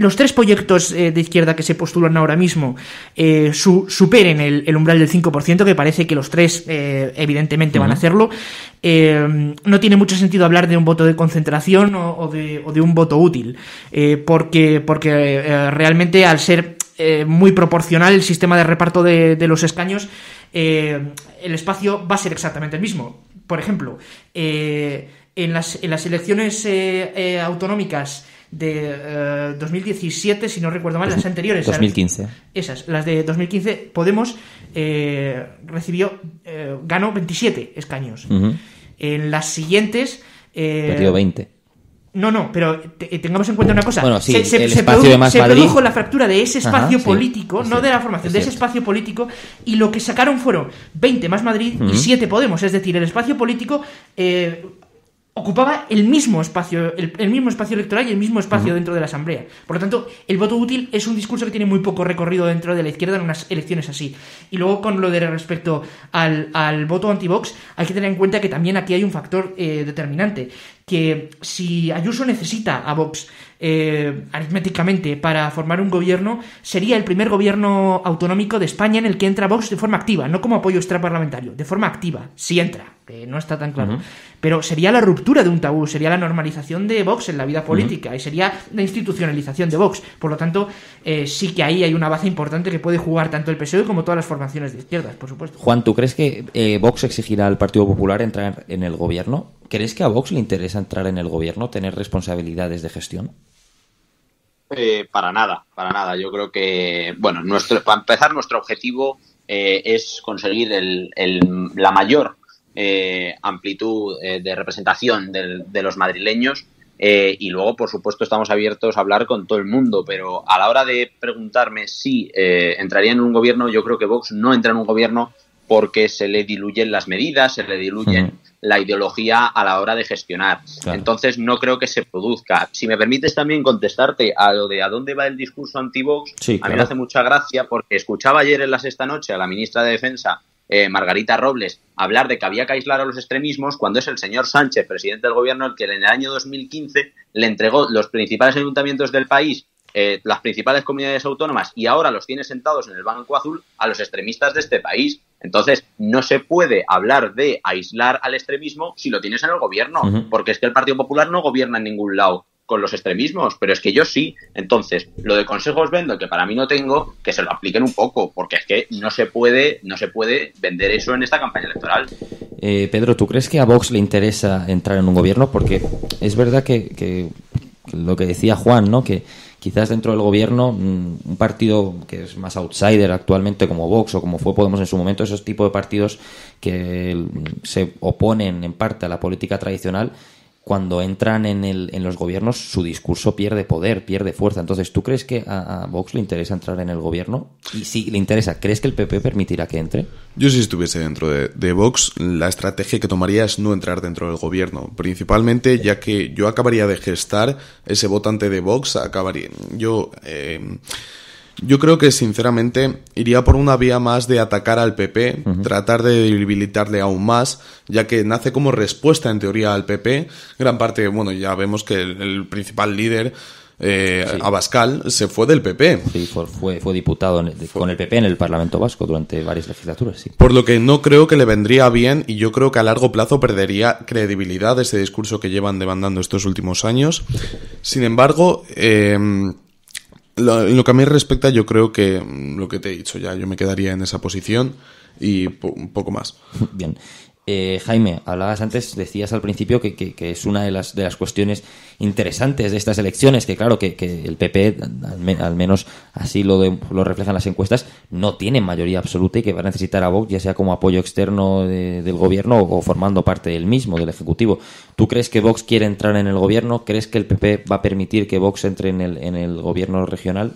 los tres proyectos eh, de izquierda que se postulan ahora mismo eh, superen el, umbral del 5%, que parece que los tres eh, evidentemente van a hacerlo, no tiene mucho sentido hablar de un voto de concentración o, de, un voto útil, porque, porque realmente al ser muy proporcional el sistema de reparto de, los escaños, el espacio va a ser exactamente el mismo. Por ejemplo, en las, en, las, elecciones autonómicas, de 2017, eh, si no recuerdo mal, las anteriores. 2015. Esas, las de 2015, Podemos eh, recibió, eh, ganó 27 escaños. En las siguientes... Eh, 20. No, no, pero tengamos en cuenta una cosa. Bueno, sí, se, el espacio de se produjo la fractura de ese espacio político, no de la formación, de ese espacio político, y lo que sacaron fueron 20 más Madrid y 7 Podemos. Es decir, el espacio político ocupaba el mismo espacio, el, mismo espacio electoral y el mismo espacio dentro de la Asamblea. Por lo tanto, el voto útil es un discurso que tiene muy poco recorrido dentro de la izquierda en unas elecciones así. Y luego con lo de respecto al, al voto vox hay que tener en cuenta que también aquí hay un factor eh, determinante, que si Ayuso necesita a Vox eh, aritméticamente para formar un gobierno, sería el primer gobierno autonómico de España en el que entra Vox de forma activa, no como apoyo extraparlamentario, de forma activa, si entra, que no está tan claro. Pero sería la ruptura de un tabú, sería la normalización de Vox en la vida política y sería la institucionalización de Vox. Por lo tanto, eh, sí que ahí hay una base importante que puede jugar tanto el PSOE como todas las formaciones de izquierdas, por supuesto. Juan, ¿tú crees que eh, Vox exigirá al Partido Popular entrar en el gobierno? ¿Crees que a Vox le interesa entrar en el gobierno, tener responsabilidades de gestión? Eh, para nada, para nada. Yo creo que, bueno, nuestro, para empezar, nuestro objetivo eh, es conseguir la mayor eh, amplitud de representación de los madrileños. y luego, por supuesto, estamos abiertos a hablar con todo el mundo, pero a la hora de preguntarme si entraría en un gobierno, yo creo que Vox no entra en un gobierno porque se le diluyen las medidas, se le diluyen la ideología a la hora de gestionar. Entonces no creo que se produzca. Si me permites también contestarte a lo de a dónde va el discurso anti-Vox, a mí me hace mucha gracia porque escuchaba ayer en las esta noche a la ministra de Defensa, eh, Margarita Robles, hablar de que había que aislar a los extremismos cuando es el señor Sánchez, presidente del gobierno, el que en el año 2015 le entregó los principales ayuntamientos del país eh, las principales comunidades autónomas y ahora los tiene sentados en el Banco Azul a los extremistas de este país. Entonces, no se puede hablar de aislar al extremismo si lo tienes en el gobierno, porque es que el Partido Popular no gobierna en ningún lado con los extremismos, pero es que yo sí. Entonces, lo de consejos vendo, que para mí no tengo, que se lo apliquen un poco, porque es que no se puede, no se puede vender eso en esta campaña electoral. Eh, Pedro, ¿tú crees que a Vox le interesa entrar en un gobierno? Porque es verdad que, que lo que decía Juan, ¿no? Que quizás dentro del gobierno, mm, un partido que es más outsider actualmente como Vox o como fue Podemos en su momento, esos tipos de partidos que mm, se oponen en parte a la política tradicional cuando entran en, el, en los gobiernos su discurso pierde poder, pierde fuerza. Entonces, ¿tú crees que a, Vox le interesa entrar en el gobierno? Y si le interesa, ¿crees que el PP permitirá que entre? Yo si estuviese dentro de, de Vox, la estrategia que tomaría es no entrar dentro del gobierno, principalmente ya que yo acabaría de gestar ese votante de Vox, acabaría yo... Eh, yo creo que sinceramente iría por una vía más de atacar al PP, tratar de debilitarle aún más, ya que nace como respuesta en teoría al PP. Gran parte, bueno, ya vemos que el, principal líder eh, Abascal se fue del PP. Sí, fue, fue diputado con el PP en el Parlamento Vasco durante varias legislaturas. Sí. Por lo que no creo que le vendría bien y yo creo que a largo plazo perdería credibilidad ese discurso que llevan demandando estos últimos años. Sin embargo, eh, lo, lo, que a mí respecta, yo creo que mm, lo que te he dicho ya, yo me quedaría en esa posición y un poco más. [LAUGHS] Bien. Eh, Jaime, hablabas antes, decías al principio que, es una de las, de las, cuestiones interesantes de estas elecciones, que claro, que, el PP, al, menos así lo, lo reflejan las encuestas, no tiene mayoría absoluta y que va a necesitar a Vox, ya sea como apoyo externo del gobierno o, formando parte del mismo, del Ejecutivo. ¿Tú crees que Vox quiere entrar en el gobierno? ¿Crees que el PP va a permitir que Vox entre en el, en el gobierno regional?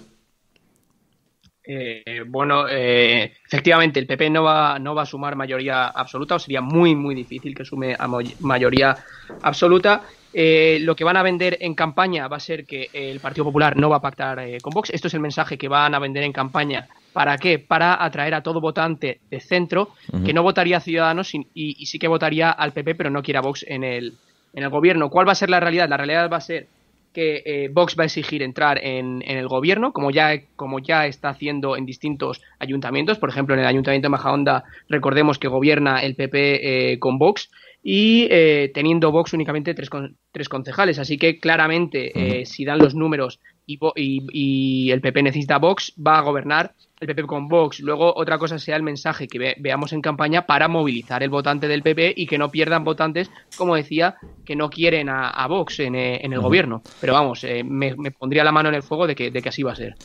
Eh, bueno, eh, efectivamente, el PP no va, no va a sumar mayoría absoluta, o sería muy, muy difícil que sume a mayoría absoluta. Eh, lo que van a vender en campaña va a ser que el Partido Popular no va a pactar con Vox. Esto es el mensaje que van a vender en campaña. ¿Para qué? Para atraer a todo votante de centro que no votaría a Ciudadanos y, sí que votaría al PP, pero no quiera Vox en el, en el gobierno. ¿Cuál va a ser la realidad? La realidad va a ser que eh, Vox va a exigir entrar en, el gobierno, como ya, como ya está haciendo en distintos ayuntamientos. Por ejemplo, en el ayuntamiento de Majaonda recordemos que gobierna el PP eh, con Vox y eh, teniendo Vox únicamente tres, tres, concejales. Así que claramente, si dan los números y, y el PP necesita Vox, va a gobernar el PP con Vox. Luego otra cosa sea el mensaje que veamos en campaña para movilizar el votante del PP y que no pierdan votantes, como decía, que no quieren a, Vox en, eh, el gobierno. Pero vamos, eh, me, pondría la mano en el fuego de que, así va a ser.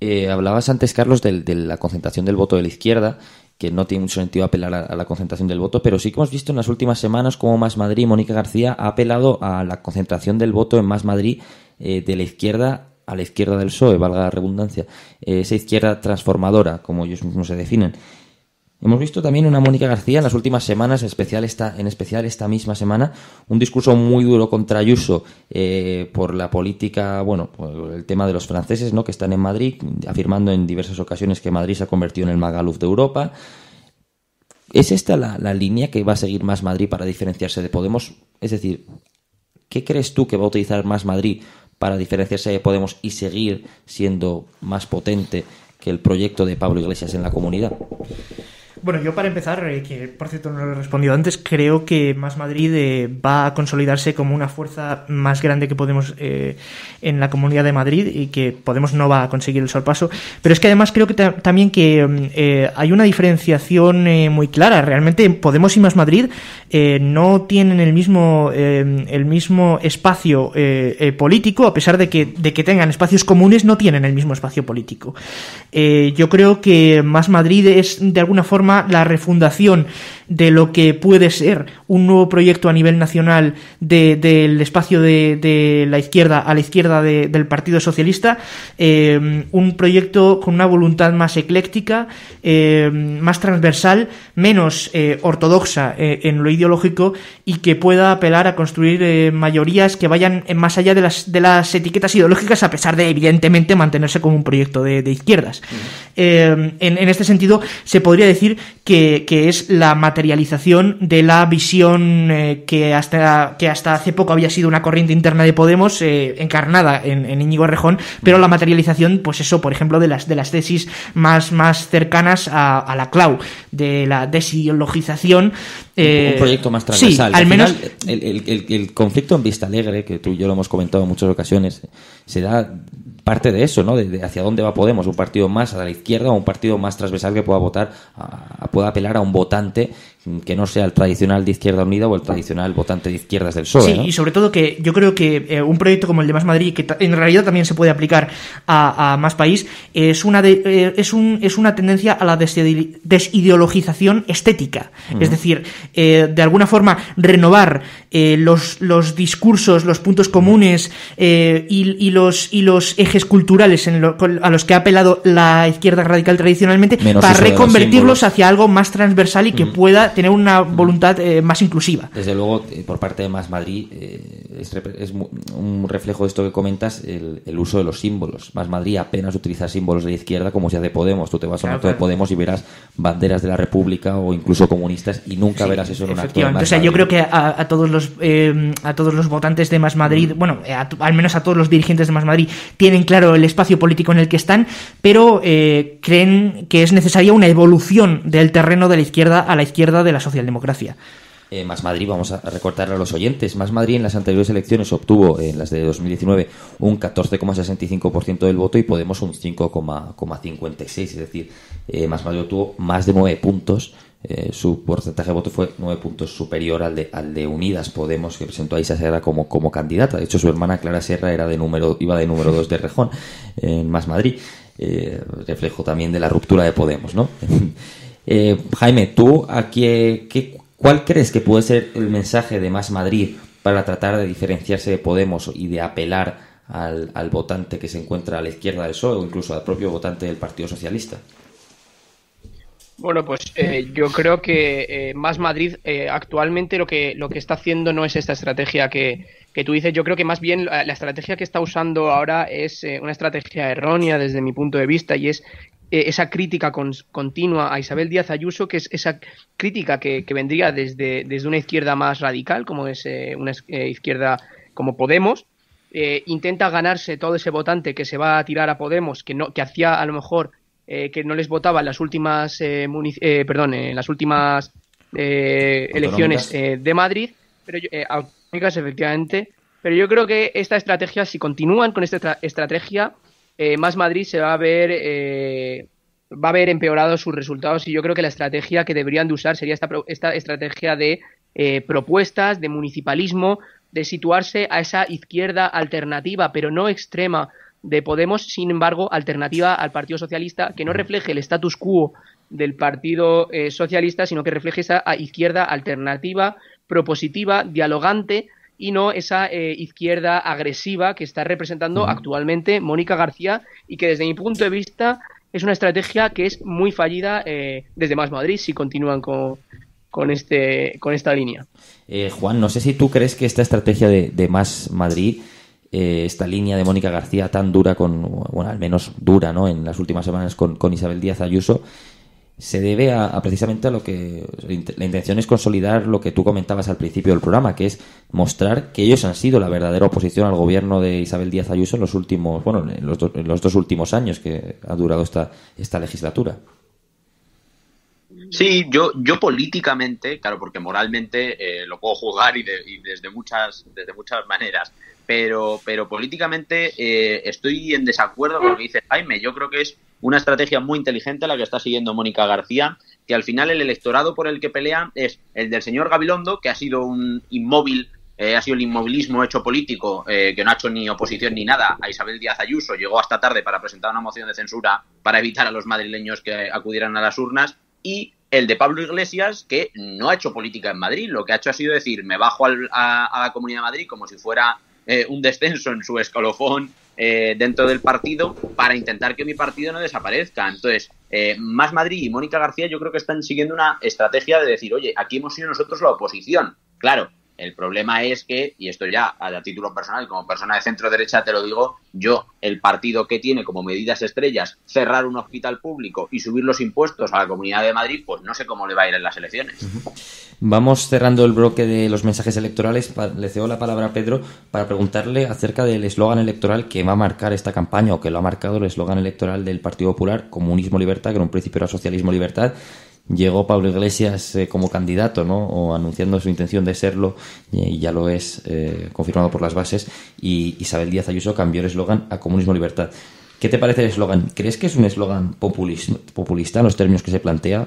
Eh, hablabas antes, Carlos, de, la concentración del voto de la izquierda que no tiene mucho sentido apelar a, la concentración del voto, pero sí que hemos visto en las últimas semanas cómo Más Madrid, Mónica García, ha apelado a la concentración del voto en Más Madrid de la izquierda a la izquierda del PSOE, valga la redundancia, eh, esa izquierda transformadora, como ellos mismos se definen. Hemos visto también una Mónica García en las últimas semanas, en especial esta, en especial esta misma semana, un discurso muy duro contra Ayuso eh, por la política, bueno, por el tema de los franceses, ¿no? Que están en Madrid, afirmando en diversas ocasiones que Madrid se ha convertido en el Magaluf de Europa. ¿Es esta la, la línea que va a seguir más Madrid para diferenciarse de Podemos? Es decir, ¿qué crees tú que va a utilizar más Madrid para diferenciarse de Podemos y seguir siendo más potente que el proyecto de Pablo Iglesias en la comunidad? Bueno, yo para empezar, eh, que por cierto no lo he respondido antes, creo que Más Madrid eh, va a consolidarse como una fuerza más grande que Podemos eh, en la Comunidad de Madrid y que Podemos no va a conseguir el sorpaso. Pero es que además creo que también que mm, hay una diferenciación muy clara. Realmente Podemos y Más Madrid no tienen el mismo, el mismo espacio político, a pesar de que, de que tengan espacios comunes, no tienen el mismo espacio político. yo creo que Más Madrid es de alguna forma la refundación de lo que puede ser un nuevo proyecto a nivel nacional del espacio de, la izquierda a la izquierda del Partido Socialista, eh, un proyecto con una voluntad más ecléctica, eh, más transversal, menos eh, ortodoxa en lo ideológico y que pueda apelar a construir mayorías que vayan más allá de las, etiquetas ideológicas a pesar de, evidentemente, mantenerse como un proyecto de, izquierdas. en este sentido, se podría decir que, es la materialización de la visión eh, que, hasta, que hasta hace poco había sido una corriente interna de Podemos eh, encarnada en, Íñigo Rejón, pero la materialización, pues eso, por ejemplo, de las, de las tesis más, más cercanas a, la CLAU, de la desideologización. un eh, proyecto más transversal. Sí, al, menos. el, el, conflicto en Vista Alegre, que tú y yo lo hemos comentado en muchas ocasiones, se da parte de eso, ¿no? De, hacia dónde va Podemos, un partido más a la izquierda o un partido más transversal que pueda votar, pueda apelar a un votante Mm, que no sea el tradicional de Izquierda Unida o el tradicional votante de izquierdas del PSOE. Sí, y sobre todo que yo creo que eh, un proyecto como el de Más Madrid, que en realidad también se puede aplicar a, Más País, es una, eh, es, un, es una tendencia a la desideologización estética. Mm. Es decir, eh, de alguna forma renovar los, los discursos, los puntos comunes y, los, y los ejes culturales a los que ha apelado la izquierda radical tradicionalmente para reconvertirlos hacia algo más transversal y que mm. pueda tener una voluntad eh, más inclusiva. Desde luego, eh, por parte de Más Madrid, eh, es, un reflejo de esto que comentas, el, uso de los símbolos. Más Madrid apenas utiliza símbolos de izquierda como ya de Podemos. Tú te vas a un acto de Podemos y verás banderas de la República o incluso comunistas y nunca verás eso en una acto O sea, yo creo que a, todos los, em, a todos los votantes de Más Madrid, bueno, al menos a todos los dirigentes de Más Madrid, tienen claro el espacio político en el que están, pero creen que es necesaria una evolución del terreno de la izquierda a la izquierda de la socialdemocracia. Eh, más Madrid, vamos a recortar a los oyentes, Más Madrid en las anteriores elecciones obtuvo, en las de 2019, un 14,65% del voto y Podemos un 5,56%. Es decir, eh, Más Madrid obtuvo más de 9 puntos. Eh, su porcentaje de voto fue 9 puntos superior al de, al de Unidas Podemos, que presentó a Isa Serra como, como candidata. De hecho, su hermana Clara Serra era de número, iba de número 2 de Rejón en Más Madrid. reflejo también de la ruptura de Podemos, ¿no? [LAUGHS] Eh, Jaime, ¿tú qué, cuál crees que puede ser el mensaje de Más Madrid para tratar de diferenciarse de Podemos y de apelar al, al votante que se encuentra a la izquierda del PSOE o incluso al propio votante del Partido Socialista? Bueno, pues eh, yo creo que eh, Más Madrid actualmente lo que, lo que está haciendo no es esta estrategia que, que tú dices. Yo creo que más bien la estrategia que está usando ahora es una estrategia errónea desde mi punto de vista y es eh, esa crítica continua a Isabel Díaz Ayuso, que es esa crítica que, vendría desde, desde, una izquierda más radical, como es eh, una eh, izquierda como Podemos, intenta ganarse todo ese votante que se va a tirar a Podemos, que no, que hacía a lo mejor que no les votaba en las últimas perdón, en las últimas elecciones de Madrid, pero efectivamente. Pero yo creo que esta estrategia, si continúan con esta estrategia, eh, más Madrid se va a ver eh, va a haber empeorado sus resultados y yo creo que la estrategia que deberían de usar sería esta, estrategia de eh, propuestas, de municipalismo, de situarse a esa izquierda alternativa, pero no extrema de Podemos, sin embargo, alternativa al Partido Socialista, que no refleje el status quo del Partido Socialista, sino que refleje esa izquierda alternativa, propositiva, dialogante, y no esa eh, izquierda agresiva que está representando actualmente Mónica García y que desde mi punto de vista es una estrategia que es muy fallida eh, desde Más Madrid si continúan con, con, este, con esta línea. Eh, Juan, no sé si tú crees que esta estrategia de, Más Madrid, esta línea de Mónica García tan dura con, bueno, al menos dura, ¿no? En las últimas semanas con Isabel Díaz Ayuso, se debe a, precisamente a lo que la intención es consolidar lo que tú comentabas al principio del programa, que es mostrar que ellos han sido la verdadera oposición al gobierno de Isabel Díaz Ayuso en los últimos, bueno, en los, dos últimos años que ha durado esta, esta legislatura. Sí, yo, yo políticamente, claro, porque moralmente eh, lo puedo jugar y, desde muchas, desde muchas maneras, pero, pero políticamente eh, estoy en desacuerdo con lo que dice Jaime. Yo creo que es una estrategia muy inteligente la que está siguiendo Mónica García, que al final el electorado por el que pelea es el del señor Gabilondo, que ha sido un inmóvil eh, ha sido el inmovilismo hecho político, eh, que no ha hecho ni oposición ni nada a Isabel Díaz Ayuso, llegó hasta tarde para presentar una moción de censura para evitar a los madrileños que acudieran a las urnas, y el de Pablo Iglesias, que no ha hecho política en Madrid, lo que ha hecho ha sido decir, me bajo a, la Comunidad de Madrid como si fuera eh, un descenso en su escalofón eh, dentro del partido para intentar que mi partido no desaparezca. Entonces, eh, Más Madrid y Mónica García yo creo que están siguiendo una estrategia de decir, oye, aquí hemos sido nosotros la oposición. Claro, el problema es que, y esto ya a título personal, como persona de centro derecha te lo digo, yo, el partido que tiene como medidas estrellas cerrar un hospital público y subir los impuestos a la Comunidad de Madrid, pues no sé cómo le va a ir en las elecciones. Vamos cerrando el bloque de los mensajes electorales. Le cedo la palabra a Pedro para preguntarle acerca del eslogan electoral que va a marcar esta campaña o que lo ha marcado el eslogan electoral del Partido Popular, comunismo libertad, que en un principio era socialismo libertad llegó Pablo Iglesias eh, como candidato, ¿no? O anunciando su intención de serlo, y eh, ya lo es, eh, confirmado por las bases, y Isabel Díaz Ayuso cambió el eslogan a comunismo-libertad. ¿Qué te parece el eslogan? ¿Crees que es un eslogan populista en los términos que se plantea?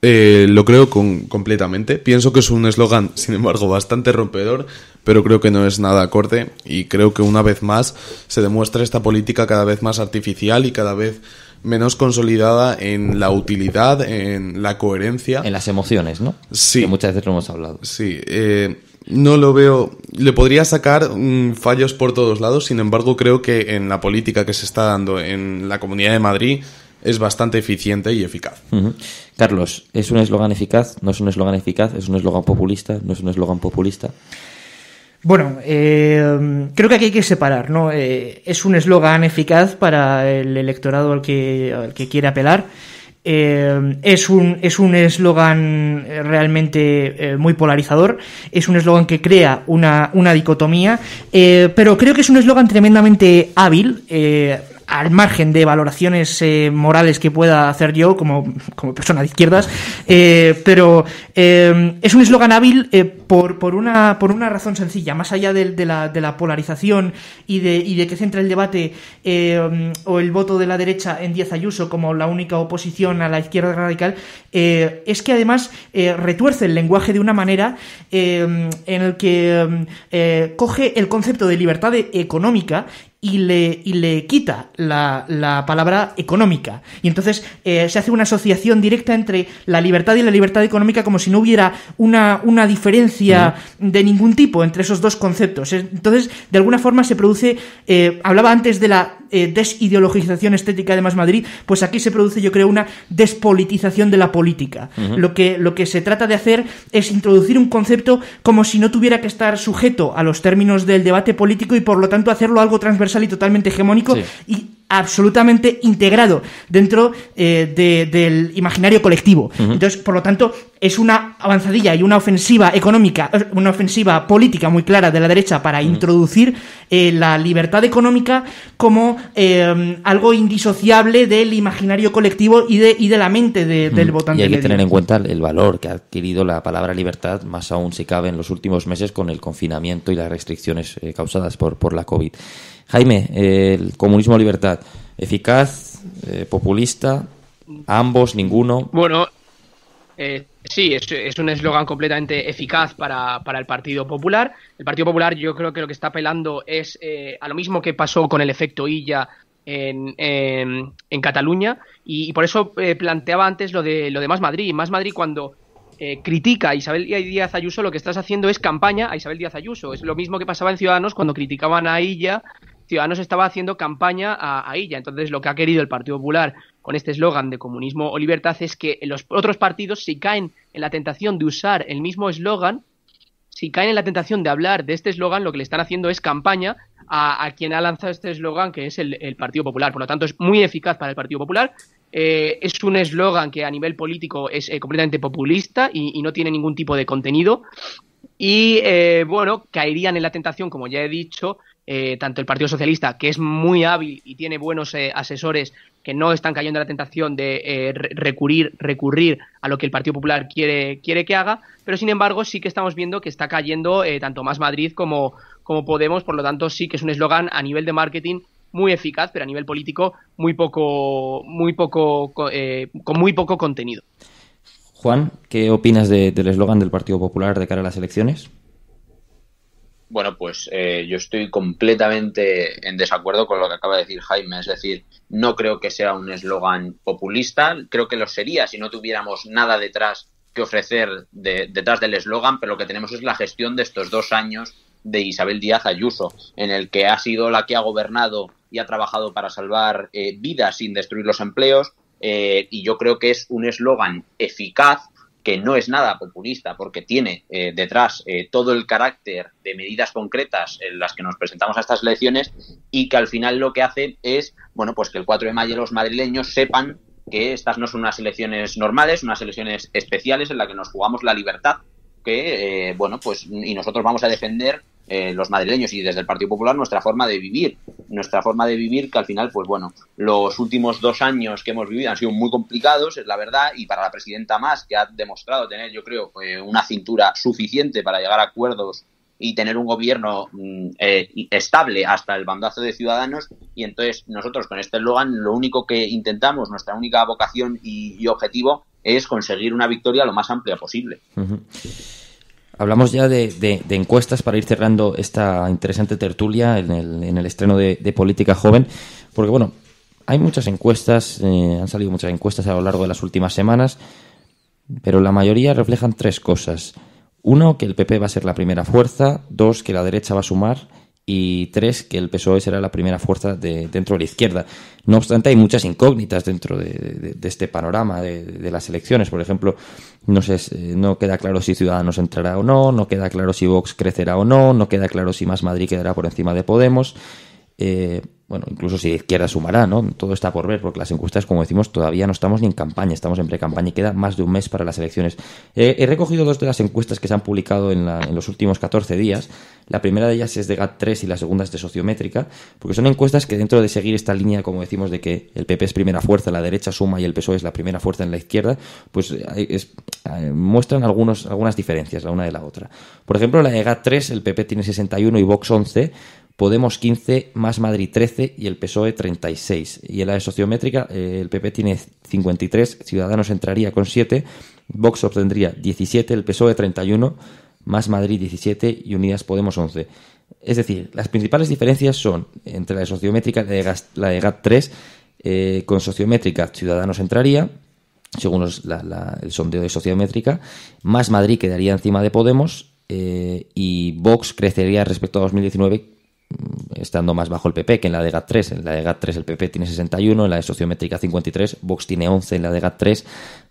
lo creo completamente. Pienso que es un eslogan, sin embargo, bastante rompedor, pero creo que no es nada acorde y creo que una vez más se demuestra esta política cada vez más artificial y cada vez menos consolidada en la utilidad, en la coherencia. En las emociones, ¿no? Sí. Que muchas veces lo hemos hablado. Sí. Eh, no lo veo. Le podría sacar mm, fallos por todos lados, sin embargo, creo que en la política que se está dando en la Comunidad de Madrid es bastante eficiente y eficaz. Carlos, ¿es un eslogan eficaz? ¿No es un eslogan eficaz? ¿Es un eslogan populista? ¿No es un eslogan populista? Bueno, eh, creo que aquí hay que separar, ¿no? Eh, es un eslogan eficaz para el electorado al que, al que quiere apelar. Eh, es un eslogan realmente muy polarizador, es un eslogan que crea una, dicotomía, pero creo que es un eslogan tremendamente hábil al margen de valoraciones eh, morales que pueda hacer yo como, persona de izquierdas, eh, pero eh, es un eslogan hábil por, por, una, por una razón sencilla, más allá de, la, polarización y de, que centra el debate o el voto de la derecha en Díaz Ayuso como la única oposición a la izquierda radical, es que además retuerce el lenguaje de una manera en el que coge el concepto de libertad económica y le, le quita la, la palabra económica. Y entonces eh, se hace una asociación directa entre la libertad y la libertad económica como si no hubiera una, una diferencia de ningún tipo entre esos dos conceptos. Entonces, de alguna forma se produce, eh, hablaba antes de la eh, desideologización estética de Más Madrid, pues aquí se produce, yo creo, una despolitización de la política. lo, que, lo que se trata de hacer es introducir un concepto como si no tuviera que estar sujeto a los términos del debate político y por lo tanto hacerlo algo transversal y totalmente hegemónico y absolutamente integrado dentro eh, del imaginario colectivo. Entonces, por lo tanto, es una avanzadilla y una ofensiva económica, eh, una ofensiva política muy clara de la derecha para introducir eh, la libertad económica como algo indisociable del imaginario colectivo y de, la mente del votante. Y hay que tener en cuenta el valor que ha adquirido la palabra libertad, más aún si cabe en los últimos meses con el confinamiento y las restricciones causadas por, por la COVID. Jaime, el comunismo libertad, eficaz, eh, populista, ambos, ninguno. Bueno, eh, sí, es, un eslogan completamente eficaz para, el Partido Popular. El Partido Popular yo creo que lo que está apelando es eh, a lo mismo que pasó con el efecto Illa en, Cataluña y, por eso eh, planteaba antes lo de, lo de Más Madrid. Más Madrid cuando critica a Isabel Díaz Ayuso, lo que estás haciendo es campaña a Isabel Díaz Ayuso. Es lo mismo que pasaba en Ciudadanos cuando criticaban a ella Ciudadanos estaba haciendo campaña a, ella. Entonces, lo que ha querido el Partido Popular con este eslogan de comunismo o libertad es que los otros partidos, si caen en la tentación de usar el mismo eslogan, si caen en la tentación de hablar de este eslogan, lo que le están haciendo es campaña a, quien ha lanzado este eslogan, que es el, Partido Popular. Por lo tanto, es muy eficaz para el Partido Popular. Eh, es un eslogan que a nivel político es eh, completamente populista y, no tiene ningún tipo de contenido. Y eh, bueno, caerían en la tentación, como ya he dicho, eh, tanto el Partido Socialista, que es muy hábil y tiene buenos eh, asesores que no están cayendo en la tentación de eh, recurrir, recurrir a lo que el Partido Popular quiere, quiere que haga, pero sin embargo sí que estamos viendo que está cayendo tanto Más Madrid como, como Podemos, por lo tanto sí que es un eslogan a nivel de marketing muy eficaz, pero a nivel político muy poco, muy poco, con muy poco contenido. Juan, ¿qué opinas del eslogan del Partido Popular de cara a las elecciones? Bueno, pues eh, yo estoy completamente en desacuerdo con lo que acaba de decir Jaime. Es decir, no creo que sea un eslogan populista. Creo que lo sería si no tuviéramos nada detrás que ofrecer detrás del eslogan, pero lo que tenemos es la gestión de estos dos años de Isabel Díaz Ayuso, en el que ha sido la que ha gobernado y ha trabajado para salvar eh, vidas sin destruir los empleos. Eh, y yo creo que es un eslogan eficaz que no es nada populista porque tiene eh, detrás eh, todo el carácter de medidas concretas en las que nos presentamos a estas elecciones y que al final lo que hace es, bueno, pues que el 4 de mayo los madrileños sepan que estas no son unas elecciones normales, unas elecciones especiales en las que nos jugamos la libertad, que, eh, bueno, pues y nosotros vamos a defender eh, los madrileños y desde el Partido Popular nuestra forma de vivir, nuestra forma de vivir que al final, pues bueno, los últimos dos años que hemos vivido han sido muy complicados, es la verdad, y para la presidenta más, que ha demostrado tener, yo creo, eh, una cintura suficiente para llegar a acuerdos y tener un gobierno mm, eh, estable hasta el bandazo de ciudadanos. Y entonces nosotros con este eslogan lo único que intentamos, nuestra única vocación y, objetivo es conseguir una victoria lo más amplia posible hablamos ya de, encuestas para ir cerrando esta interesante tertulia en el, estreno de, Política Joven, porque bueno, hay muchas encuestas, eh, han salido muchas encuestas a lo largo de las últimas semanas, pero la mayoría reflejan tres cosas. Uno, que el PP va a ser la primera fuerza, dos, que la derecha va a sumar y tres, que el PSOE será la primera fuerza dentro de la izquierda. No obstante, hay muchas incógnitas dentro de, de este panorama de, las elecciones. Por ejemplo, no, sé, eh, no queda claro si Ciudadanos entrará o no, no queda claro si Vox crecerá o no, no queda claro si Más Madrid quedará por encima de Podemos. Eh, bueno, incluso si izquierda sumará, ¿no? Todo está por ver, porque las encuestas, como decimos, todavía no estamos ni en campaña, estamos en pre-campaña y queda más de un mes para las elecciones. Eh, he recogido dos de las encuestas que se han publicado en, los últimos 14 días. La primera de ellas es de GAT3 y la segunda es de Sociométrica, porque son encuestas que dentro de seguir esta línea, como decimos, de que el PP es primera fuerza, la derecha suma y el PSOE es la primera fuerza en la izquierda, pues eh, eh, muestran algunos, algunas diferencias la una de la otra. Por ejemplo, la de GAT3, el PP tiene 61 y Vox 11, Podemos 15, más Madrid 13 y el PSOE 36. Y en la de sociométrica, eh, el PP tiene 53, Ciudadanos entraría con 7, Vox obtendría 17, el PSOE 31, más Madrid 17 y Unidas Podemos 11. Es decir, las principales diferencias son entre la de sociométrica la de GAT3. Eh, con sociométrica, Ciudadanos entraría, según el sondeo de sociométrica, más Madrid quedaría encima de Podemos eh, y Vox crecería respecto a 2019 Mm, estando más bajo el PP que en la de GAT3. En la de GAT3 el PP tiene 61, en la de sociométrica 53, Vox tiene 11 en la de GAT3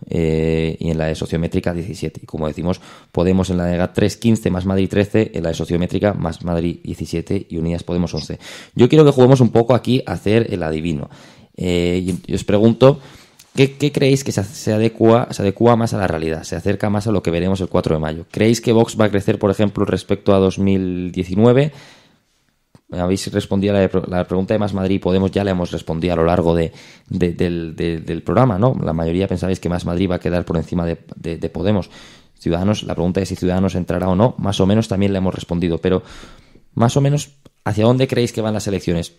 eh, y en la de sociométrica 17. Y como decimos, Podemos en la de GAT3 15 más Madrid 13, en la de sociométrica más Madrid 17 y Unidas Podemos 11. Yo quiero que juguemos un poco aquí a hacer el adivino. Eh, y, os pregunto... ¿Qué, creéis que se, adecua, se adecua más a la realidad? Se acerca más a lo que veremos el 4 de mayo. ¿Creéis que Vox va a crecer, por ejemplo, respecto a 2019? habéis respondido a la, pregunta de Más Madrid y Podemos, ya le hemos respondido a lo largo de, del, programa, ¿no? La mayoría pensabais que Más Madrid va a quedar por encima de, Podemos. Ciudadanos, la pregunta es si Ciudadanos entrará o no, más o menos también le hemos respondido, pero más o menos, ¿hacia dónde creéis que van las elecciones?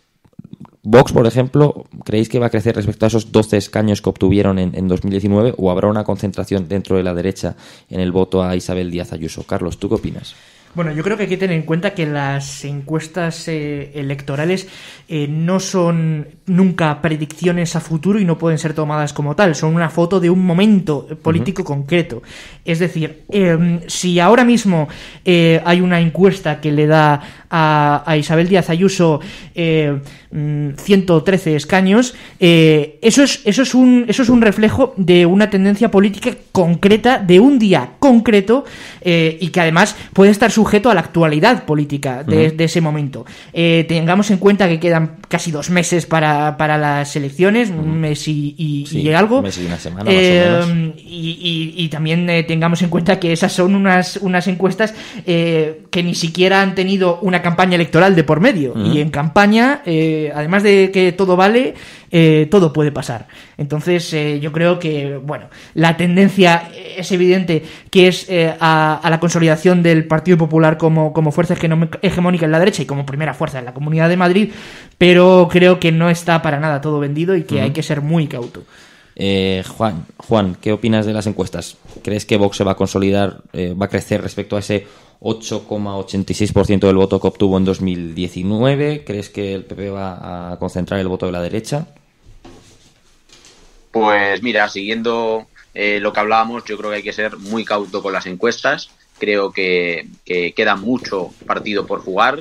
Vox, por ejemplo, ¿creéis que va a crecer respecto a esos 12 escaños que obtuvieron en, en 2019 o habrá una concentración dentro de la derecha en el voto a Isabel Díaz Ayuso? Carlos, ¿tú qué opinas? Bueno, yo creo que hay que tener en cuenta que las encuestas eh, electorales eh, no son nunca predicciones a futuro y no pueden ser tomadas como tal, son una foto de un momento político concreto. Es decir, em, si ahora mismo eh, hay una encuesta que le da a, Isabel Díaz Ayuso 113 eh, mm, escaños, eh, eso, es, eso, es un, eso es un reflejo de una tendencia política concreta, de un día concreto, y que además puede estar sujeto a la actualidad política de ese momento. tengamos en cuenta que quedan casi dos meses para para, las elecciones, un mes y, algo. y Y, también eh, tengamos en cuenta que esas son unas, unas encuestas eh, que ni siquiera han tenido una campaña electoral de por medio. Y en campaña, eh, además de que todo vale, todo puede pasar. Entonces, yo creo que, bueno, la tendencia es evidente que es a, la consolidación del Partido Popular como, como fuerza hegemónica en la derecha y como primera fuerza en la Comunidad de Madrid, pero creo que no está está para nada todo vendido y que hay que ser muy cauto. Eh, Juan, Juan, ¿qué opinas de las encuestas? ¿Crees que Vox se va a consolidar, eh, va a crecer respecto a ese 8,86% del voto que obtuvo en 2019? ¿Crees que el PP va a concentrar el voto de la derecha? Pues mira, siguiendo eh, lo que hablábamos, yo creo que hay que ser muy cauto con las encuestas. Creo que queda mucho partido por jugar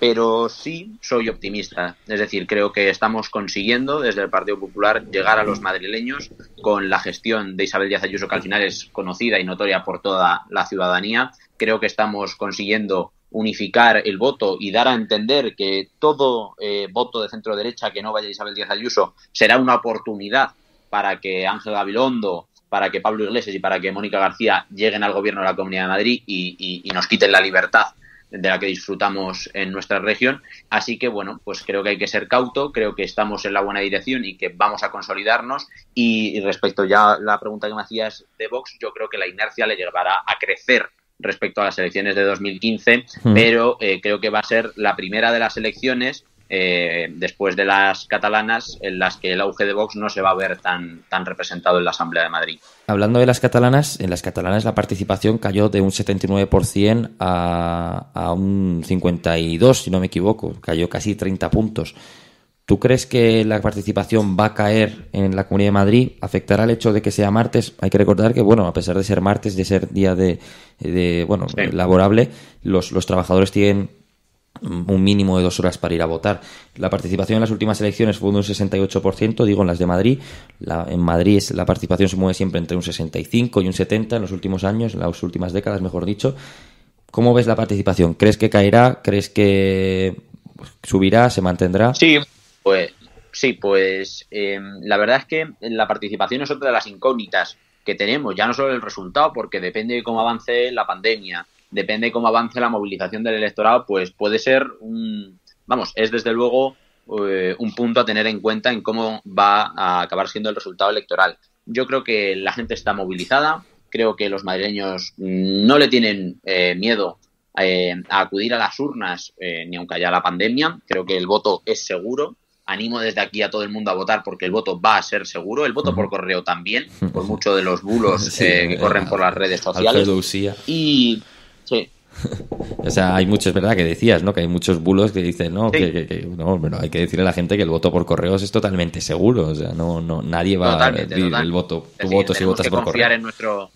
pero sí soy optimista. Es decir, creo que estamos consiguiendo desde el Partido Popular llegar a los madrileños con la gestión de Isabel Díaz Ayuso, que al final es conocida y notoria por toda la ciudadanía. Creo que estamos consiguiendo unificar el voto y dar a entender que todo eh, voto de centro derecha que no vaya a Isabel Díaz Ayuso será una oportunidad para que Ángel Gabilondo, para que Pablo Iglesias y para que Mónica García lleguen al gobierno de la Comunidad de Madrid y nos quiten la libertad de la que disfrutamos en nuestra región. Así que, bueno, pues creo que hay que ser cauto, creo que estamos en la buena dirección y que vamos a consolidarnos. Y respecto ya a la pregunta que me hacías de Vox, yo creo que la inercia le llevará a crecer respecto a las elecciones de 2015, mm. pero eh, creo que va a ser la primera de las elecciones eh, después de las catalanas, en las que el auge de Vox no se va a ver tan, tan representado en la Asamblea de Madrid. Hablando de las catalanas, en las catalanas la participación cayó de un 79% a, a un 52%, si no me equivoco, cayó casi 30 puntos. ¿Tú crees que la participación va a caer en la Comunidad de Madrid? ¿Afectará el hecho de que sea martes? Hay que recordar que, bueno, a pesar de ser martes, de ser día de, bueno, laborable, los, los trabajadores tienen un mínimo de dos horas para ir a votar. La participación en las últimas elecciones fue de un 68%, digo en las de Madrid. La, en Madrid la participación se mueve siempre entre un 65 y un 70 en los últimos años, en las últimas décadas, mejor dicho. ¿Cómo ves la participación? ¿Crees que caerá? ¿Crees que pues, subirá? ¿Se mantendrá? Sí, pues sí, pues em, la verdad es que la participación es otra de las incógnitas que tenemos, ya no solo el resultado, porque depende de cómo avance la pandemia, depende cómo avance la movilización del electorado, pues puede ser un, vamos, es desde luego eh, un punto a tener en cuenta en cómo va a acabar siendo el resultado electoral. Yo creo que la gente está movilizada, creo que los madrileños no le tienen eh, miedo eh, a acudir a las urnas, ni aunque haya la pandemia, creo que el voto es seguro, animo desde aquí a todo el mundo a votar porque el voto va a ser seguro, el voto por correo también, por mucho de los bulos [LAUGHS] que corren por las redes sociales. Y Sí. [LAUGHS] O sea, hay muchos, ¿verdad? Que decías, ¿no? Que hay muchos bulos que dicen, no, que, que, no, pero hay que decirle a la gente que el voto por correos es totalmente seguro. O sea, no, no, nadie va a pedir el voto, tu voto si votas que por confiar En nuestro,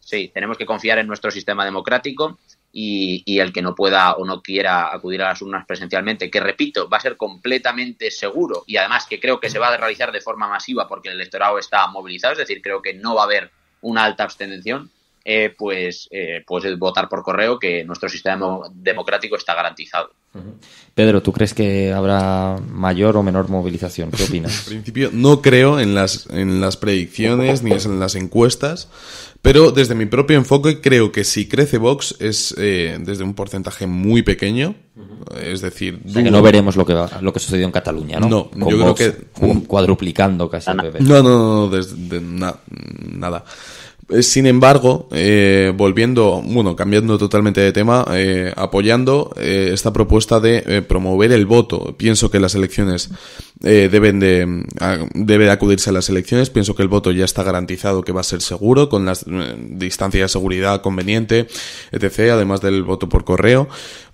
sí, tenemos que confiar en nuestro sistema democrático y, y, el que no pueda o no quiera acudir a las urnas presencialmente, que repito, va a ser completamente seguro y además que creo que se va a realizar de forma masiva porque el electorado está movilizado, es decir, creo que no va a haber una alta abstención eh, pues, eh, pues votar por correo, que nuestro sistema democrático está garantizado. Pedro, ¿tú crees que habrá mayor o menor movilización? ¿Qué opinas? [LAUGHS] principio, no creo en las, en las predicciones ni en las encuestas, pero desde mi propio enfoque creo que si crece Vox es eh, desde un porcentaje muy pequeño, es decir, no veremos lo que lo que sucedió en Cataluña, ¿no? No, yo creo que cuadruplicando casi. El No, no, no, nada. Eh, sin embargo, eh, volviendo, bueno, cambiando totalmente de tema, eh, apoyando esta propuesta de promover el voto. Pienso que las elecciones deben de, mm, debe acudirse a las elecciones. Pienso que el voto ya está garantizado que va a ser seguro, con la mm, distancia de seguridad conveniente, etc., además del voto por correo.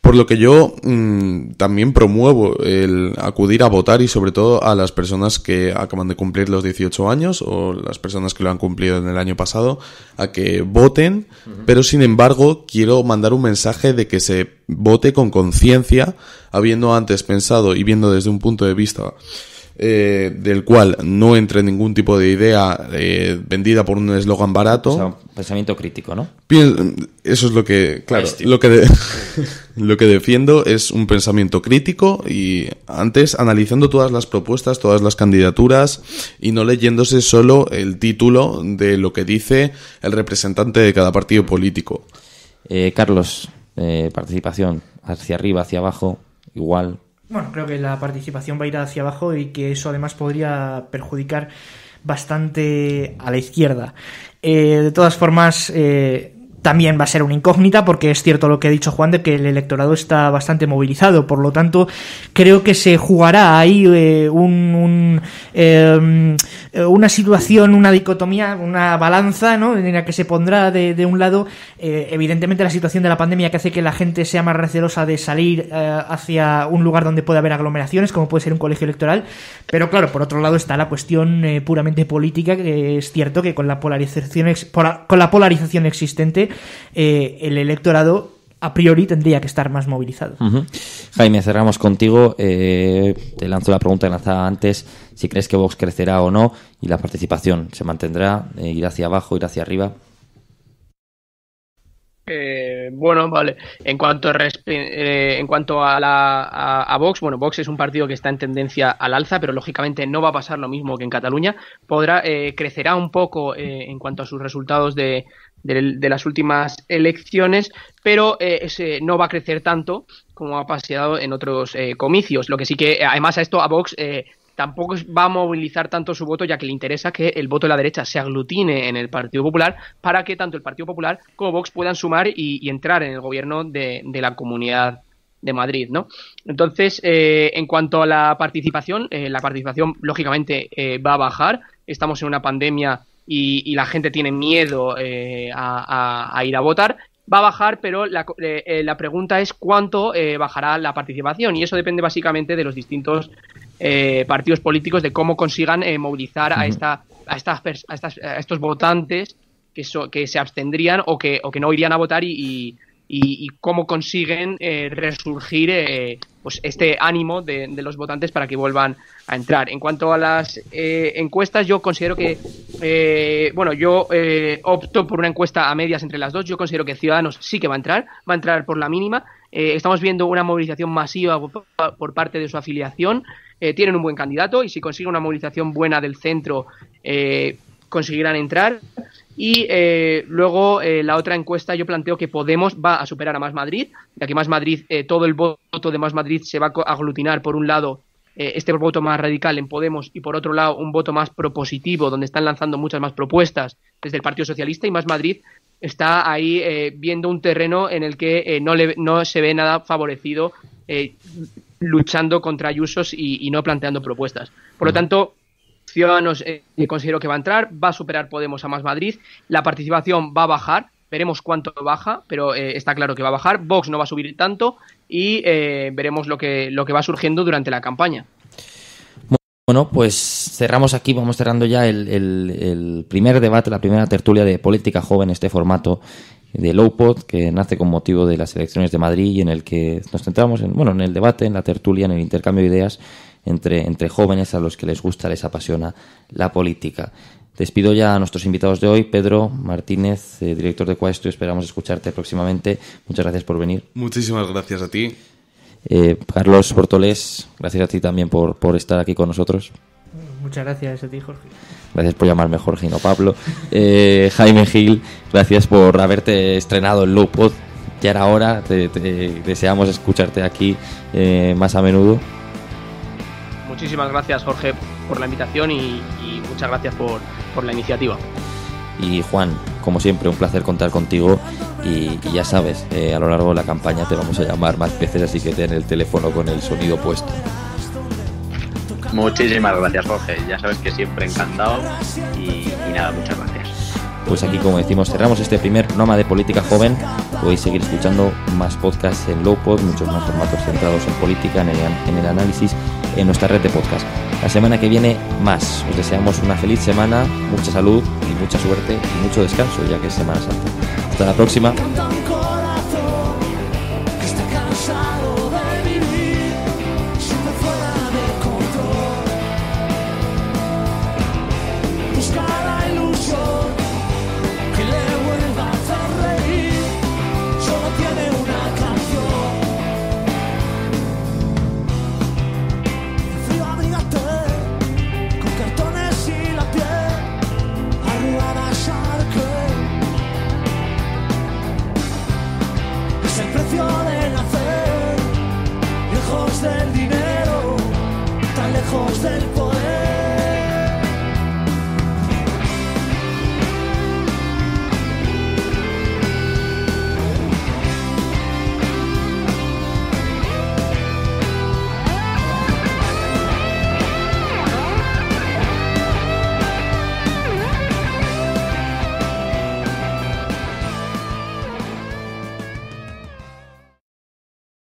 Por lo que yo mm, también promuevo el acudir a votar y sobre todo a las personas que acaban de cumplir los 18 años o las personas que lo han cumplido en el año pasado a que voten, pero sin embargo quiero mandar un mensaje de que se vote con conciencia, habiendo antes pensado y viendo desde un punto de vista eh, del cual no entre ningún tipo de idea eh, vendida por un eslogan barato. O sea, pensamiento crítico, ¿no? Eso es lo que, este. lo que, [LAUGHS] lo que defiendo es un pensamiento crítico y antes analizando todas las propuestas, todas las candidaturas y no leyéndose solo el título de lo que dice el representante de cada partido político. Eh, Carlos, participación hacia arriba, hacia abajo, igual, bueno, creo que la participación va a ir hacia abajo y que eso además podría perjudicar bastante a la izquierda. Eh, de todas formas, eh, también va a ser una incógnita porque es cierto lo que ha dicho Juan de que el electorado está bastante movilizado. Por lo tanto, creo que se jugará ahí eh, un, eh, una situación, una dicotomía, una balanza ¿no? en la que se pondrá de, un lado, eh, evidentemente, la situación de la pandemia que hace que la gente sea más recelosa de salir hacia un lugar donde pueda haber aglomeraciones, como puede ser un colegio electoral. Pero claro, por otro lado está la cuestión puramente política, que es cierto que con la polarización, con la polarización existente, eh, el electorado a priori tendría que estar más movilizado. Jaime, cerramos contigo. Eh, te lanzo la pregunta lanzaba antes, si crees que Vox crecerá o no y la participación se mantendrá, eh, ir hacia abajo, ir hacia arriba. bueno, vale. En cuanto, en cuanto a, la, Vox, bueno, Vox es un partido que está en tendencia al alza, pero lógicamente no va a pasar lo mismo que en Cataluña. Podrá, crecerá un poco en cuanto a sus resultados de, de, las últimas elecciones, pero eh, no va a crecer tanto como ha pasado en otros eh, comicios. Lo que sí que, eh, además, a esto a Vox tampoco va a movilizar tanto su voto, ya que le interesa que el voto de la derecha se aglutine en el Partido Popular para que tanto el Partido Popular como Vox puedan sumar y, entrar en el gobierno de, la comunidad de Madrid, ¿no? Entonces, en cuanto a la participación, la participación lógicamente va a bajar. Estamos en una pandemia y, la gente tiene miedo eh, a, ir a votar, va a bajar, pero la, eh, eh, la pregunta es cuánto bajará la participación y eso depende básicamente de los distintos partidos políticos, de cómo consigan movilizar a, esta, a, estas, a, estos votantes que, que se abstendrían o que, o que no irían a votar y y, cómo consiguen eh, resurgir eh, pues este ánimo de, los votantes para que vuelvan a entrar. En cuanto a las eh, encuestas, yo considero que, bueno, yo opto por una encuesta a medias entre las dos. Yo considero que Ciudadanos sí que va a entrar, va a entrar por la mínima. estamos viendo una movilización masiva por, parte de su afiliación. tienen un buen candidato y si consiguen una movilización buena del centro, conseguirán entrar. Y eh, luego eh, la otra encuesta yo planteo que Podemos va a superar a Más Madrid, ya que Más Madrid, eh, todo el voto de Más Madrid se va a aglutinar por un lado este voto más radical en Podemos y por otro lado un voto más propositivo donde están lanzando muchas más propuestas desde el Partido Socialista y Más Madrid está ahí viendo un terreno en el que no, no se ve nada favorecido luchando contra Ayusos y no planteando propuestas. Por lo tanto, Ciudadanos eh, eh, considero que va a entrar, va a superar Podemos a Más Madrid, la participación va a bajar, veremos cuánto baja, pero eh, está claro que va a bajar, Vox no va a subir tanto y eh, veremos lo que, lo que va surgiendo durante la campaña. Bueno, pues cerramos aquí, vamos cerrando ya el, primer debate, la primera tertulia de política joven, este formato de Lowpod, que nace con motivo de las elecciones de Madrid y en el que nos centramos en, bueno, en el debate, en la tertulia, en el intercambio de ideas entre, entre jóvenes a los que les gusta, les apasiona la política. Despido ya a nuestros invitados de hoy, Pedro Martínez, eh, director de y esperamos escucharte próximamente. Muchas gracias por venir. Muchísimas gracias a ti. Eh, Carlos Portolés, gracias a ti también por, por estar aquí con nosotros. Muchas gracias a ti, Jorge. Gracias por llamarme Jorge y no Pablo. Eh, Jaime Gil, gracias por haberte estrenado en Lowpod. Ya era hora, deseamos escucharte aquí más a menudo muchísimas gracias Jorge por la invitación y, muchas gracias por, la iniciativa. Y Juan, como siempre, un placer contar contigo y, ya sabes, eh, a lo largo de la campaña te vamos a llamar más veces, así que ten el teléfono con el sonido puesto. Muchísimas gracias Jorge, ya sabes que siempre encantado y, nada, muchas gracias. Pues aquí, como decimos, cerramos este primer Noma de Política Joven. Podéis seguir escuchando más podcasts en Lowpod, muchos más formatos centrados en política, en el, en el análisis en nuestra red de podcast. La semana que viene más. Os deseamos una feliz semana, mucha salud y mucha suerte y mucho descanso ya que es Semana Santa. Hasta la próxima.